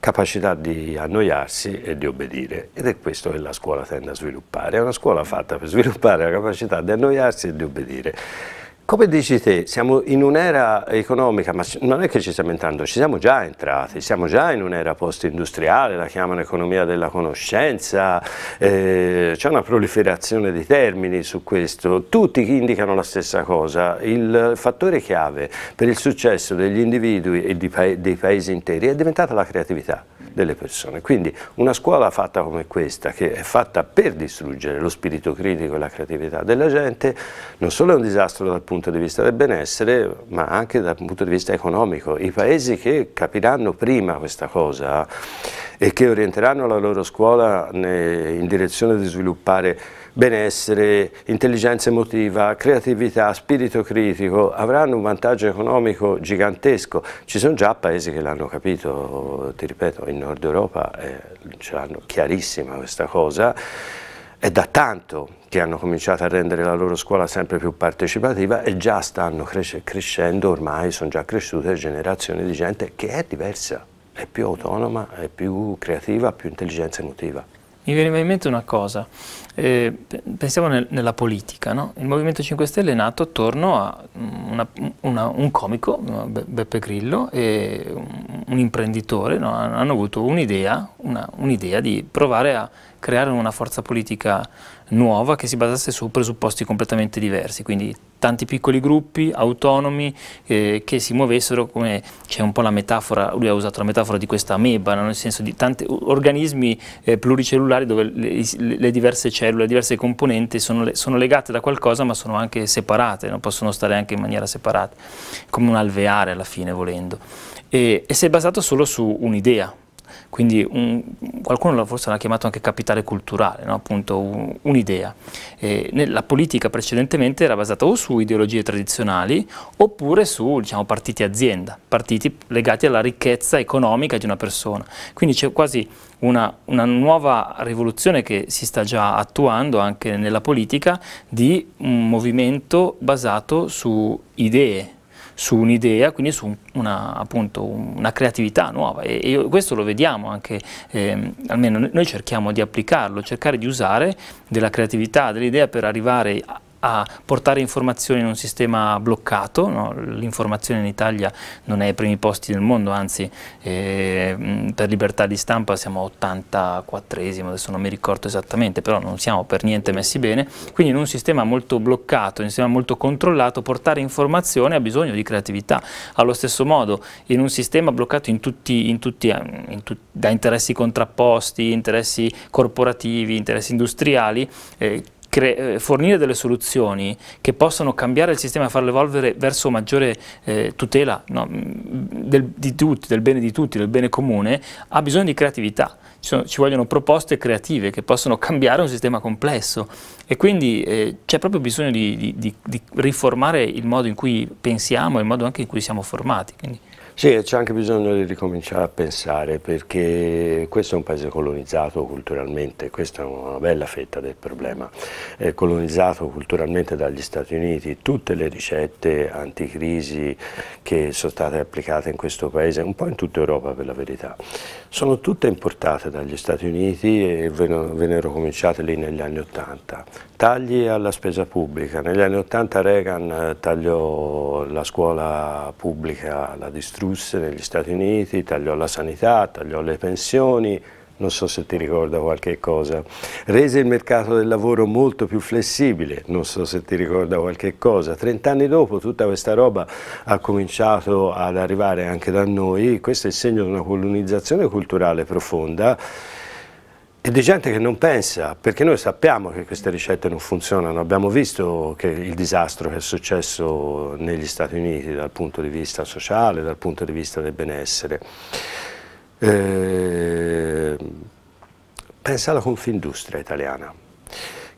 capacità di annoiarsi e di obbedire ed è questo che la scuola tende a sviluppare, è una scuola fatta per sviluppare la capacità di annoiarsi e di obbedire. Come dici te, siamo in un'era economica, ma non è che ci stiamo entrando, ci siamo già entrati, siamo già in un'era post-industriale, la chiamano economia della conoscenza, eh, c'è una proliferazione di termini su questo, tutti indicano la stessa cosa, il fattore chiave per il successo degli individui e pa dei paesi interi è diventata la creatività delle persone, quindi una scuola fatta come questa, che è fatta per distruggere lo spirito critico e la creatività della gente, non solo è un disastro dal punto punto di vista del benessere, ma anche dal punto di vista economico. I paesi che capiranno prima questa cosa e che orienteranno la loro scuola in direzione di sviluppare benessere, intelligenza emotiva, creatività, spirito critico, avranno un vantaggio economico gigantesco. Ci sono già paesi che l'hanno capito, ti ripeto, in Nord Europa eh, ce l'hanno chiarissima questa cosa. È da tanto che hanno cominciato a rendere la loro scuola sempre più partecipativa e già stanno cres crescendo, ormai sono già cresciute generazioni di gente che è diversa, è più autonoma, è più creativa, più intelligenza emotiva. Mi viene in mente una cosa, eh, pensiamo nel, nella politica, no? il Movimento 5 Stelle è nato attorno a una, una, un comico, Beppe Grillo, e un, un imprenditore, no? hanno avuto un'idea un di provare a creare una forza politica nuova che si basasse su presupposti completamente diversi, quindi tanti piccoli gruppi autonomi eh, che si muovessero come c'è un po' la metafora, lui ha usato la metafora di questa ameba, no? nel senso di tanti organismi eh, pluricellulari dove le, le, diverse cellule, le diverse componenti sono, le, sono, legate da qualcosa ma sono anche separate, non possono stare anche in maniera separata, come un alveare alla fine volendo. e, e si è basato solo su un'idea, quindi un, qualcuno forse l'ha chiamato anche capitale culturale, no? appunto un'idea. Un la politica precedentemente era basata o su ideologie tradizionali oppure su diciamo, partiti azienda, partiti legati alla ricchezza economica di una persona. Quindi c'è quasi una, una, nuova rivoluzione che si sta già attuando anche nella politica di un movimento basato su idee su un'idea, quindi su una, appunto, una creatività nuova e, e, questo lo vediamo anche, ehm, almeno noi cerchiamo di applicarlo, cercare di usare della creatività, dell'idea per arrivare a a portare informazioni in un sistema bloccato, no? l'informazione in Italia non è ai primi posti del mondo, anzi eh, per libertà di stampa siamo 84esimo, adesso non mi ricordo esattamente, però non siamo per niente messi bene, quindi in un sistema molto bloccato, in un sistema molto controllato, portare informazione ha bisogno di creatività, allo stesso modo in un sistema bloccato in tutti, in tutti, eh, in tut, da interessi contrapposti, interessi corporativi, interessi industriali, eh, eh, fornire delle soluzioni che possano cambiare il sistema e farlo evolvere verso maggiore eh, tutela no, mm, del, di tutti, del bene di tutti, del bene comune, ha bisogno di creatività. Ci, sono, ci vogliono proposte creative che possono cambiare un sistema complesso e quindi eh, c'è proprio bisogno di, di, di, riformare il modo in cui pensiamo e il modo anche in cui siamo formati. Quindi. Sì, c'è anche bisogno di ricominciare a pensare perché questo è un paese colonizzato culturalmente, questa è una bella fetta del problema, è colonizzato culturalmente dagli Stati Uniti, tutte le ricette anticrisi che sono state applicate in questo paese, un po' in tutta Europa per la verità, sono tutte importate dagli Stati Uniti e vennero cominciate lì negli anni Ottanta, Tagli alla spesa pubblica. Negli anni 80 Reagan eh, tagliò la scuola pubblica, la distrusse negli Stati Uniti, tagliò la sanità, tagliò le pensioni, non so se ti ricorda qualche cosa, rese il mercato del lavoro molto più flessibile, non so se ti ricorda qualche cosa, trent'anni dopo tutta questa roba ha cominciato ad arrivare anche da noi, questo è il segno di una colonizzazione culturale profonda e di gente che non pensa, perché noi sappiamo che queste ricette non funzionano, abbiamo visto il disastro che è successo negli Stati Uniti dal punto di vista sociale, dal punto di vista del benessere. Eh, pensa alla confindustria italiana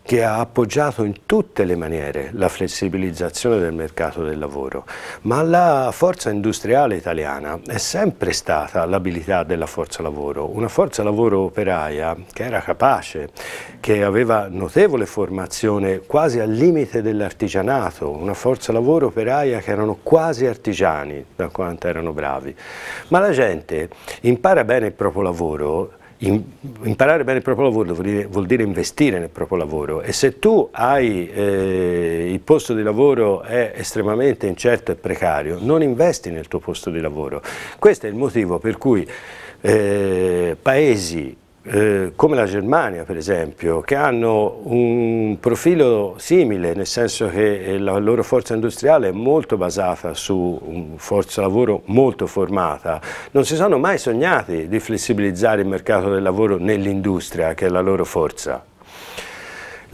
che ha appoggiato in tutte le maniere la flessibilizzazione del mercato del lavoro, ma la forza industriale italiana è sempre stata l'abilità della forza lavoro, una forza lavoro operaia che era capace, che aveva notevole formazione quasi al limite dell'artigianato, una forza lavoro operaia che erano quasi artigiani da quanto erano bravi, ma la gente impara bene il proprio lavoro imparare bene il proprio lavoro vuol dire, vuol dire, investire nel proprio lavoro e se tu hai eh, il posto di lavoro è estremamente incerto e precario, non investi nel tuo posto di lavoro. Questo è il motivo per cui eh, paesi eh, come la Germania per esempio, che hanno un profilo simile, nel senso che eh, la loro forza industriale è molto basata su un forza lavoro molto formata, non si sono mai sognati di flessibilizzare il mercato del lavoro nell'industria, che è la loro forza.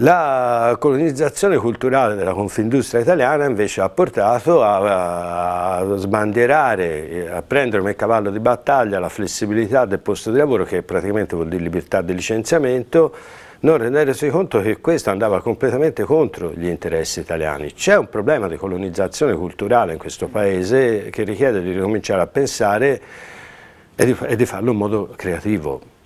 La colonizzazione culturale della Confindustria italiana invece ha portato a, a sbandierare, eh, a prendere come cavallo di battaglia la flessibilità del posto di lavoro che praticamente vuol dire libertà di licenziamento non rendersi conto che questo andava completamente contro gli interessi italiani. C'è un problema di colonizzazione culturale in questo paese che richiede di ricominciare a pensare e di, e di farlo in modo creativo.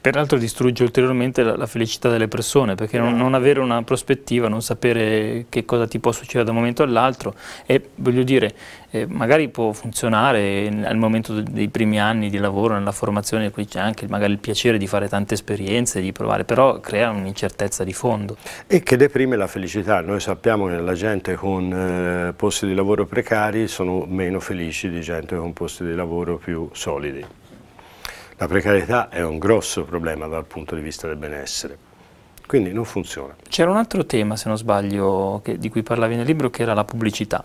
Peraltro distrugge ulteriormente la, la felicità delle persone, perché non, non, avere una prospettiva, non sapere che cosa ti può succedere da un momento all'altro e voglio dire, eh, magari può funzionare al momento dei primi anni di lavoro, nella formazione, qui c'è anche magari il piacere di fare tante esperienze, di provare, però crea un'incertezza di fondo. E che deprime la felicità, noi sappiamo che la gente con eh, posti di lavoro precari sono meno felici di gente con posti di lavoro più solidi. La precarietà è un grosso problema dal punto di vista del benessere, quindi non funziona. C'era un altro tema, se non sbaglio, che, di cui parlavi nel libro, che era la pubblicità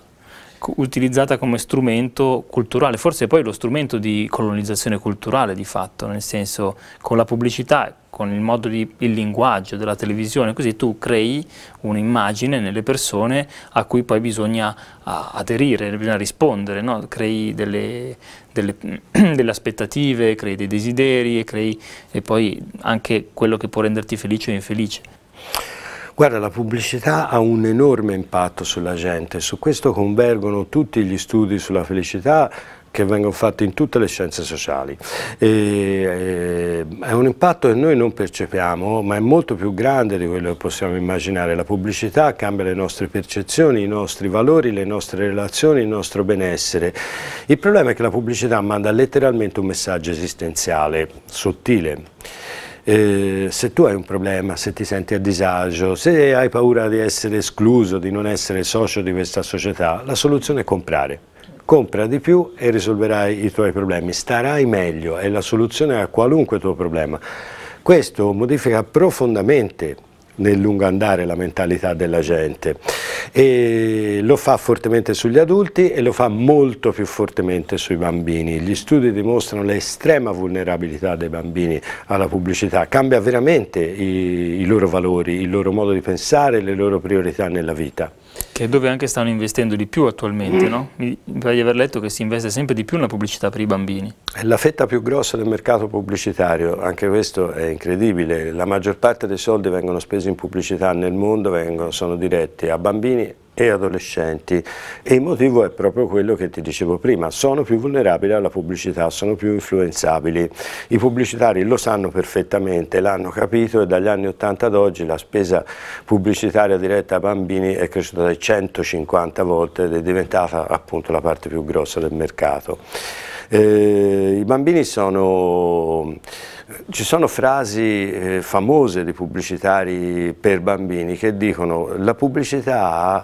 utilizzata come strumento culturale, forse poi lo strumento di colonizzazione culturale di fatto, nel senso con la pubblicità con il modo di, il linguaggio della televisione, così tu crei un'immagine nelle persone a cui poi bisogna aderire, bisogna rispondere, no? crei delle, delle, delle, aspettative, crei dei desideri e crei e poi anche quello che può renderti felice o infelice. Guarda, la pubblicità ha un enorme impatto sulla gente, su questo convergono tutti gli studi sulla felicità, che vengono fatti in tutte le scienze sociali. E, eh, è un impatto che noi non percepiamo, ma è molto più grande di quello che possiamo immaginare. La pubblicità cambia le nostre percezioni, i nostri valori, le nostre relazioni, il nostro benessere. Il problema è che la pubblicità manda letteralmente un messaggio esistenziale, sottile. Eh, se tu hai un problema, se ti senti a disagio, se hai paura di essere escluso, di non essere socio di questa società, la soluzione è comprare compra di più e risolverai i tuoi problemi, starai meglio, è la soluzione a qualunque tuo problema. Questo modifica profondamente nel lungo andare la mentalità della gente e lo fa fortemente sugli adulti e lo fa molto più fortemente sui bambini. Gli studi dimostrano l'estrema vulnerabilità dei bambini alla pubblicità, cambia veramente i, i loro valori, il loro modo di pensare, le loro priorità nella vita. Che è dove anche stanno investendo di più attualmente, mm. no? Mi pare di aver letto che si investe sempre di più nella pubblicità per i bambini. È la fetta più grossa del mercato pubblicitario, anche questo è incredibile. La maggior parte dei soldi vengono spesi in pubblicità nel mondo, vengono, sono diretti a bambini e adolescenti e il motivo è proprio quello che ti dicevo prima, sono più vulnerabili alla pubblicità, sono più influenzabili. I pubblicitari lo sanno perfettamente, l'hanno capito e dagli anni 80 ad oggi la spesa pubblicitaria diretta a bambini è cresciuta dai 150 volte ed è diventata appunto la parte più grossa del mercato. Eh, I bambini sono ci sono frasi eh, famose di pubblicitari per bambini che dicono la pubblicità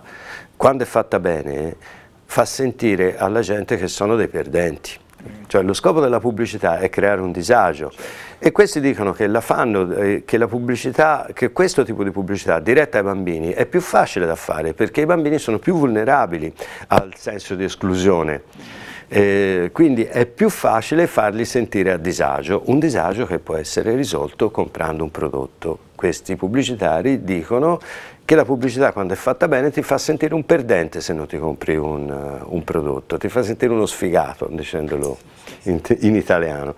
quando è fatta bene fa sentire alla gente che sono dei perdenti. Cioè lo scopo della pubblicità è creare un disagio e questi dicono che, la fanno, eh, che, la pubblicità, che questo tipo di pubblicità diretta ai bambini è più facile da fare perché i bambini sono più vulnerabili al senso di esclusione eh, quindi è più facile farli sentire a disagio, un disagio che può essere risolto comprando un prodotto. Questi pubblicitari dicono che la pubblicità quando è fatta bene ti fa sentire un perdente se non ti compri un, eh, un prodotto, ti fa sentire uno sfigato, dicendolo in, in italiano,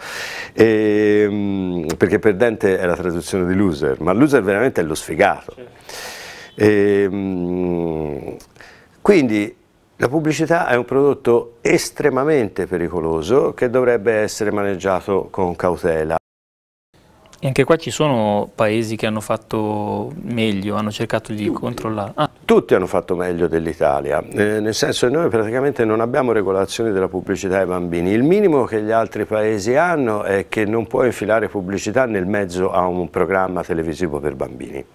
e, ehm, perché perdente è la traduzione di loser, ma loser veramente è lo sfigato. E, certo. ehm, quindi la pubblicità è un prodotto estremamente pericoloso che dovrebbe essere maneggiato con cautela. E anche qua ci sono paesi che hanno fatto meglio, hanno cercato di tutti, controllare. Ah. Tutti hanno fatto meglio dell'Italia, eh, nel senso che noi praticamente non abbiamo regolazioni della pubblicità ai bambini. Il minimo che gli altri paesi hanno è che non puoi infilare pubblicità nel mezzo a un programma televisivo per bambini.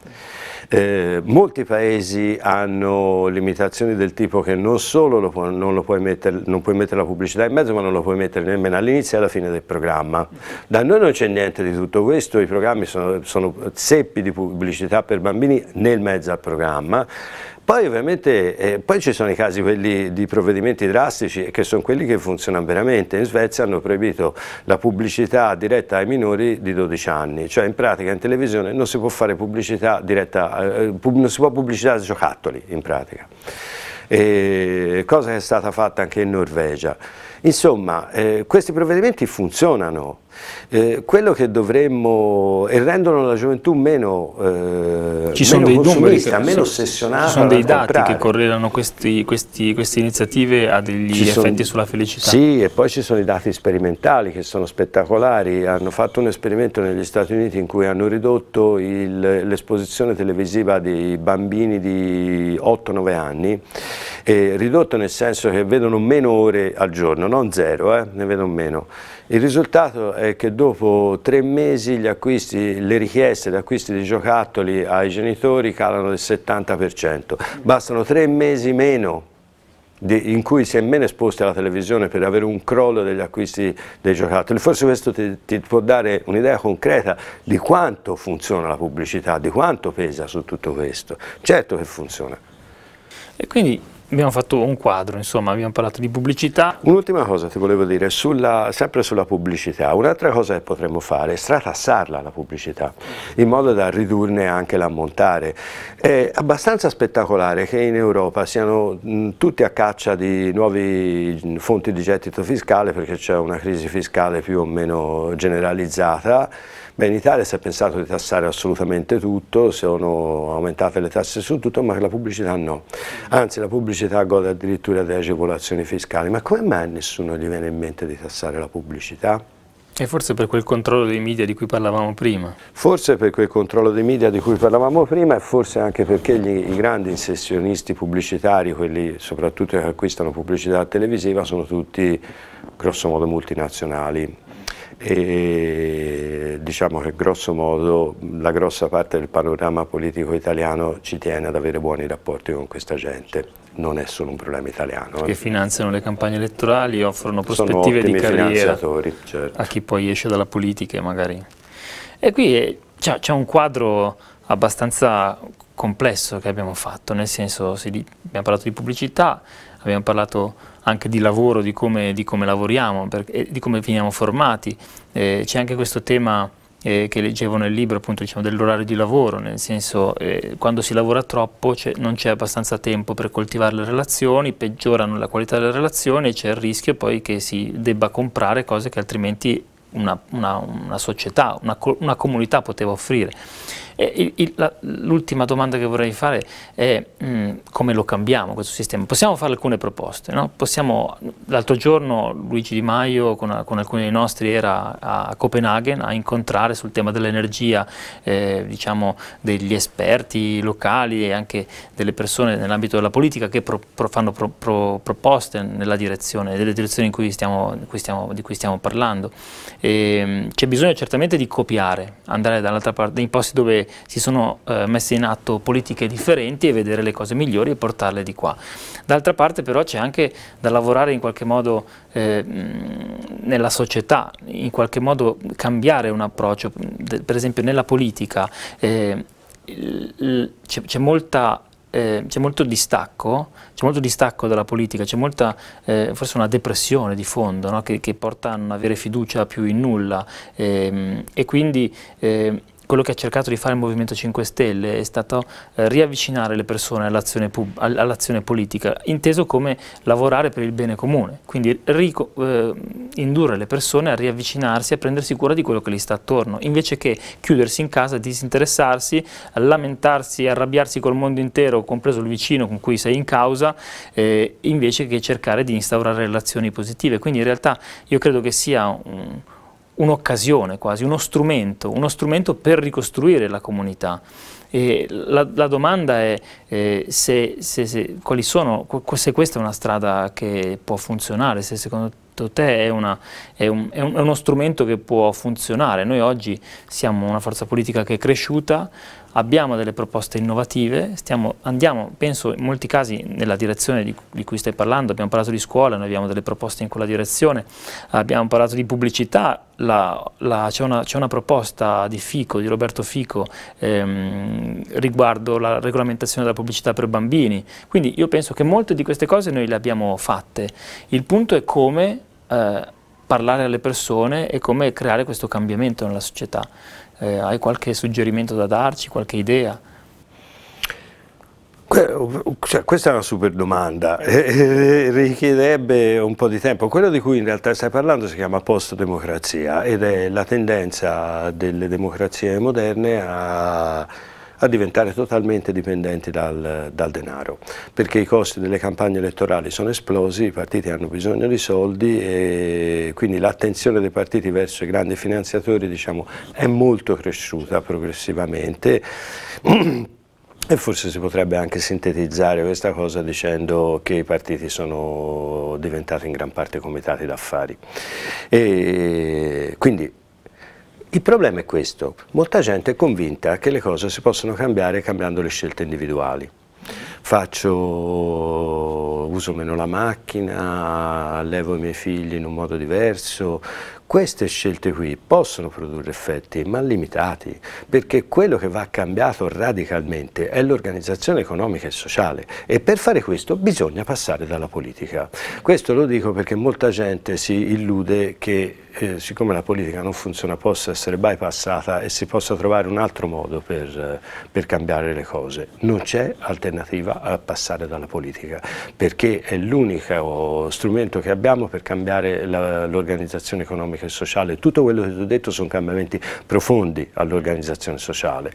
Eh, molti paesi hanno limitazioni del tipo che non solo lo può, non, lo puoi mettere, non puoi mettere la pubblicità in mezzo ma non lo puoi mettere nemmeno all'inizio e alla fine del programma. Da noi non c'è niente di tutto questo, i programmi sono, sono seppi di pubblicità per bambini nel mezzo al programma poi ovviamente eh, poi ci sono i casi di provvedimenti drastici che sono quelli che funzionano veramente. In Svezia hanno proibito la pubblicità diretta ai minori di 12 anni, cioè in pratica in televisione non si può fare pubblicità diretta, eh, eh non si può pubblicizzare giocattoli in pratica. E cosa che è stata fatta anche in Norvegia. Insomma, eh, questi provvedimenti funzionano, eh, quello che dovremmo, e rendono la gioventù meno, eh, ci sono meno dei numeri, che, meno ossessionata. Ci sono dei dati comprare. che correlano questi, questi, queste iniziative a degli ci effetti sono, sulla felicità. Sì, e poi ci sono i dati sperimentali che sono spettacolari, hanno fatto un esperimento negli Stati Uniti in cui hanno ridotto l'esposizione televisiva dei bambini di 8-9 anni, eh, ridotto nel senso che vedono meno ore al giorno, non zero, eh, ne vedono meno. Il risultato è eh, che dopo tre mesi acquisti, le richieste di acquisti di giocattoli ai genitori calano del 70%. Bastano tre mesi meno in cui si è meno esposti alla televisione per avere un crollo degli acquisti dei giocattoli. Forse questo ti, ti può dare un'idea concreta di quanto funziona la pubblicità, di quanto pesa su tutto questo. Certo che funziona. E quindi abbiamo fatto un quadro, insomma, abbiamo parlato di pubblicità. Un'ultima cosa ti volevo dire, sulla, sempre sulla pubblicità, un'altra cosa che potremmo fare è stratassarla la pubblicità, in modo da ridurne anche l'ammontare. È abbastanza spettacolare che in Europa siano mh, mm, tutti a caccia di nuove mm, fonti di gettito fiscale perché c'è una crisi fiscale più o meno generalizzata, Beh, in Italia si è pensato di tassare assolutamente tutto, sono aumentate le tasse su tutto, ma la pubblicità no. Anzi, la pubblicità gode addirittura di agevolazioni fiscali. Ma come mai nessuno gli viene in mente di tassare la pubblicità? E forse per quel controllo dei media di cui parlavamo prima. Forse per quel controllo dei media di cui parlavamo prima e forse anche perché gli, i grandi insessionisti pubblicitari, quelli soprattutto che acquistano pubblicità televisiva, sono tutti grossomodo multinazionali e diciamo che grosso modo la grossa parte del panorama politico italiano ci tiene ad avere buoni rapporti con questa gente. Non è solo un problema italiano. Eh. Che finanziano le campagne elettorali, offrono prospettive di carriera certo. a chi poi esce dalla politica magari. E qui eh, c'è un quadro abbastanza complesso che abbiamo fatto, nel senso abbiamo parlato di pubblicità, abbiamo parlato anche di lavoro, di come, di come lavoriamo, per, eh, di come veniamo formati. Eh, c'è anche questo tema eh, che leggevo nel libro appunto diciamo, dell'orario di lavoro, nel senso eh, quando si lavora troppo non c'è abbastanza tempo per coltivare le relazioni, peggiorano la qualità delle relazioni e c'è il rischio poi che si debba comprare cose che altrimenti una, una, una società, una, una comunità poteva offrire l'ultima domanda che vorrei fare è mh, mm, come lo cambiamo questo sistema? Possiamo fare alcune proposte, no? l'altro giorno Luigi Di Maio con, con, alcuni dei nostri era a Copenaghen a incontrare sul tema dell'energia eh, diciamo degli esperti locali e anche delle persone nell'ambito della politica che pro, pro, fanno pro, proposte nella direzione, delle direzioni cui stiamo, cui stiamo, di cui stiamo parlando. Ehm, c'è bisogno certamente di copiare, andare dall'altra parte, in posti dove si sono eh, messe in atto politiche differenti e vedere le cose migliori e portarle di qua. D'altra parte però c'è anche da lavorare in qualche modo eh, nella società, in qualche modo cambiare un approccio, per esempio nella politica eh, c'è molta eh, c'è molto distacco, c'è molto distacco dalla politica, c'è molta, eh, forse una depressione di fondo no? che, che, porta a non avere fiducia più in nulla ehm, e quindi eh, quello che ha cercato di fare il Movimento 5 Stelle è stato eh, riavvicinare le persone all'azione, all politica, inteso come lavorare per il bene comune, quindi eh, indurre le persone a riavvicinarsi, a prendersi cura di quello che gli sta attorno, invece che chiudersi in casa, disinteressarsi, lamentarsi, arrabbiarsi col mondo intero, compreso il vicino con cui sei in causa, eh, invece che cercare di instaurare relazioni positive. Quindi in realtà io credo che sia un un'occasione quasi, uno strumento, uno strumento per ricostruire la comunità. La, la, domanda è eh, se, se, se, sono, se, questa è una strada che può funzionare, se secondo te è, una, è, un, è, un, è uno strumento che può funzionare. Noi oggi siamo una forza politica che è cresciuta, abbiamo delle proposte innovative, stiamo, andiamo, penso in molti casi, nella direzione di, di, cui stai parlando, abbiamo parlato di scuola, noi abbiamo delle proposte in quella direzione, abbiamo parlato di pubblicità, c'è, una, una, proposta di Fico, di Roberto Fico, ehm, riguardo la regolamentazione della pubblicità per bambini, quindi io penso che molte di queste cose noi le abbiamo fatte, il punto è come... Eh, parlare alle persone e come creare questo cambiamento nella società. Eh, hai qualche suggerimento da darci, qualche idea? Cioè, questa è una super domanda, eh, eh, richiederebbe un po' di tempo. Quello di cui in realtà stai parlando si chiama post-democrazia ed è la tendenza delle democrazie moderne a a diventare totalmente dipendenti dal, dal, denaro, perché i costi delle campagne elettorali sono esplosi, i partiti hanno bisogno di soldi e quindi l'attenzione dei partiti verso i grandi finanziatori diciamo, è molto cresciuta progressivamente. E forse si potrebbe anche sintetizzare questa cosa dicendo che i partiti sono diventati in gran parte comitati d'affari. Quindi il problema è questo, molta gente è convinta che le cose si possono cambiare cambiando le scelte individuali. Faccio, uso meno la macchina, allevo i miei figli in un modo diverso. Queste scelte qui possono produrre effetti, ma limitati, perché quello che va cambiato radicalmente è l'organizzazione economica e sociale e per fare questo bisogna passare dalla politica. Questo lo dico perché molta gente si illude che eh, siccome la politica non funziona possa essere bypassata e si possa trovare un altro modo per, eh, per cambiare le cose. Non c'è alternativa a passare dalla politica perché è l'unico strumento che abbiamo per cambiare l'organizzazione economica e sociale. Tutto quello che ti ho detto sono cambiamenti profondi all'organizzazione sociale,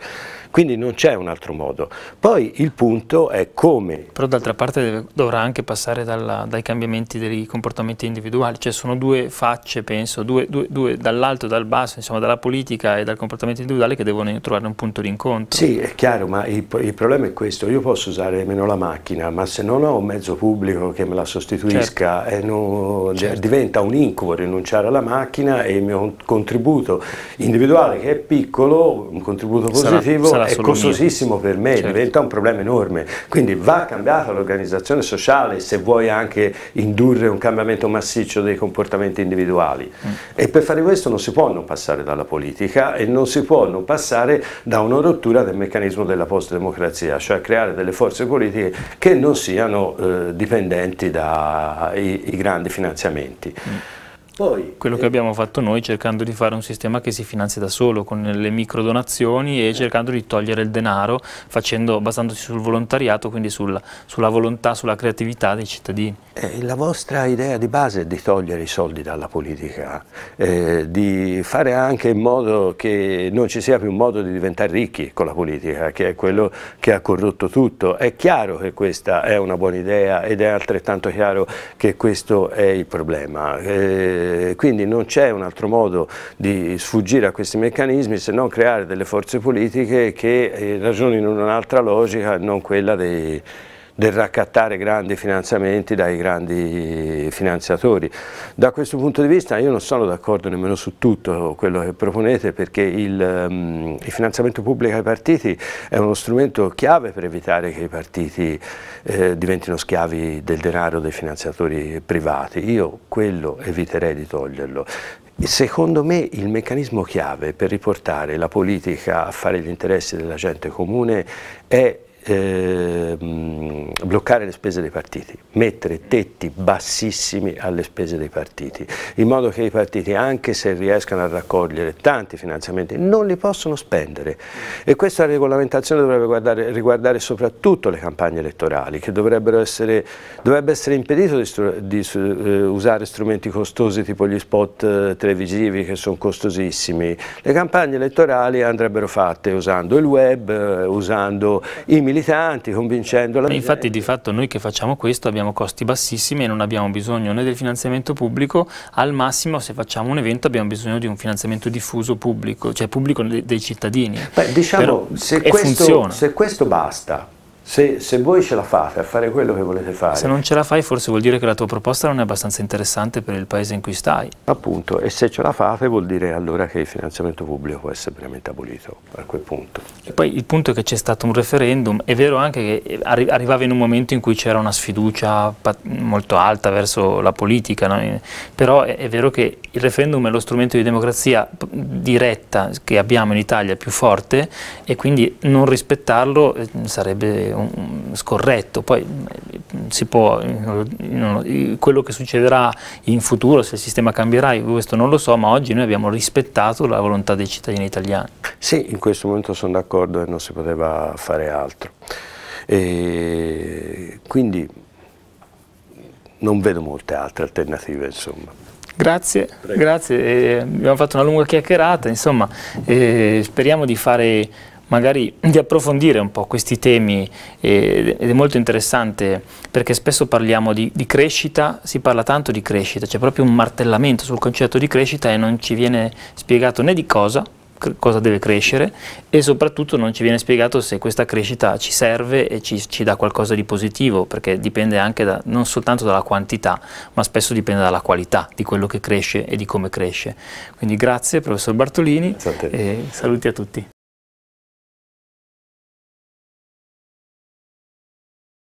quindi non c'è un altro modo. Poi il punto è come... Però d'altra parte deve, dovrà anche passare dalla, dai cambiamenti dei comportamenti individuali, cioè sono due facce penso, due due, due, due dall'alto, dal basso, insomma dalla politica e dal comportamento individuale che devono trovare un punto di incontro. Sì, è chiaro, ma il, il, problema è questo, io posso usare meno la macchina, ma se non ho un mezzo pubblico che me la sostituisca, certo. non, cioè, certo. diventa un incubo rinunciare alla macchina e il mio contributo individuale che è piccolo, un contributo positivo, sarà, sarà è costosissimo mio. per me, certo. diventa un problema enorme. Quindi va cambiata l'organizzazione sociale se vuoi anche indurre un cambiamento massiccio dei comportamenti individuali. Mm. Mm. E per fare questo non si può non passare dalla politica e non si può non passare da una rottura del meccanismo della post-democrazia, cioè creare delle forze politiche che non siano eh, dipendenti dai grandi finanziamenti. Mm. Poi, Quello eh, che abbiamo fatto noi cercando di fare un sistema che si finanzia da solo con le micro donazioni e eh. cercando di togliere il denaro facendo, basandosi sul volontariato, quindi sulla, sulla volontà, sulla creatività dei cittadini. Eh, la vostra idea di base è di togliere i soldi dalla politica, eh, di fare anche in modo che non ci sia più un modo di diventare ricchi con la politica, che è quello che ha corrotto tutto. È chiaro che questa è una buona idea ed è altrettanto chiaro che questo è il problema eh, eh, quindi non c'è un altro modo di sfuggire a questi meccanismi se non creare delle forze politiche che eh, ragionino in un'altra logica, non quella dei del raccattare grandi finanziamenti dai grandi finanziatori. Da questo punto di vista io non sono d'accordo nemmeno su tutto quello che proponete perché il, ehm, il, finanziamento pubblico ai partiti è uno strumento chiave per evitare che i partiti eh, diventino schiavi del denaro dei finanziatori privati. Io quello eviterei di toglierlo. Secondo me il meccanismo chiave per riportare la politica a fare gli interessi della gente comune è Ehm, bloccare le spese dei partiti, mettere tetti bassissimi alle spese dei partiti, in modo che i partiti, anche se riescano a raccogliere tanti finanziamenti, non li possono spendere. E questa regolamentazione dovrebbe guardare, riguardare soprattutto le campagne elettorali, che essere, dovrebbe essere impedito di, di uh, usare strumenti costosi tipo gli spot eh, televisivi che sono costosissimi. Le campagne elettorali andrebbero fatte usando il web, eh, usando i miliardi militanti, convincendo la Infatti di fatto noi che facciamo questo abbiamo costi bassissimi e non abbiamo bisogno né del finanziamento pubblico, al massimo se facciamo un evento abbiamo bisogno di un finanziamento diffuso pubblico, cioè pubblico dei cittadini. Beh, diciamo, Però, se, questo, se questo basta se, se, voi ce la fate a fare quello che volete fare. Se non ce la fai forse vuol dire che la tua proposta non è abbastanza interessante per il paese in cui stai. Appunto, e se ce la fate vuol dire allora che il finanziamento pubblico può essere veramente abolito a quel punto. E poi il punto è che c'è stato un referendum, è vero anche che eh, arri arrivava in un momento in cui c'era una sfiducia molto alta verso la politica, no? però è, è vero che il referendum è lo strumento di democrazia diretta che abbiamo in Italia più forte e quindi non rispettarlo eh, sarebbe un, scorretto, poi mm, si può, quello che succederà in futuro, se il sistema cambierà, questo non lo so, ma oggi noi abbiamo rispettato la volontà dei cittadini italiani. Sì, in questo momento sono d'accordo e non si poteva fare altro. E quindi non vedo molte altre alternative, insomma. Grazie, Prego. grazie. Eh, abbiamo fatto una lunga chiacchierata, insomma, eh, speriamo di fare magari di approfondire un po' questi temi eh, ed è molto interessante perché spesso parliamo di, di, crescita, si parla tanto di crescita, c'è proprio un martellamento sul concetto di crescita e non ci viene spiegato né di cosa, cosa deve crescere e soprattutto non ci viene spiegato se questa crescita ci serve e ci, ci dà qualcosa di positivo perché dipende anche da, non soltanto dalla quantità ma spesso dipende dalla qualità di quello che cresce e di come cresce quindi grazie professor Bartolini e saluti a tutti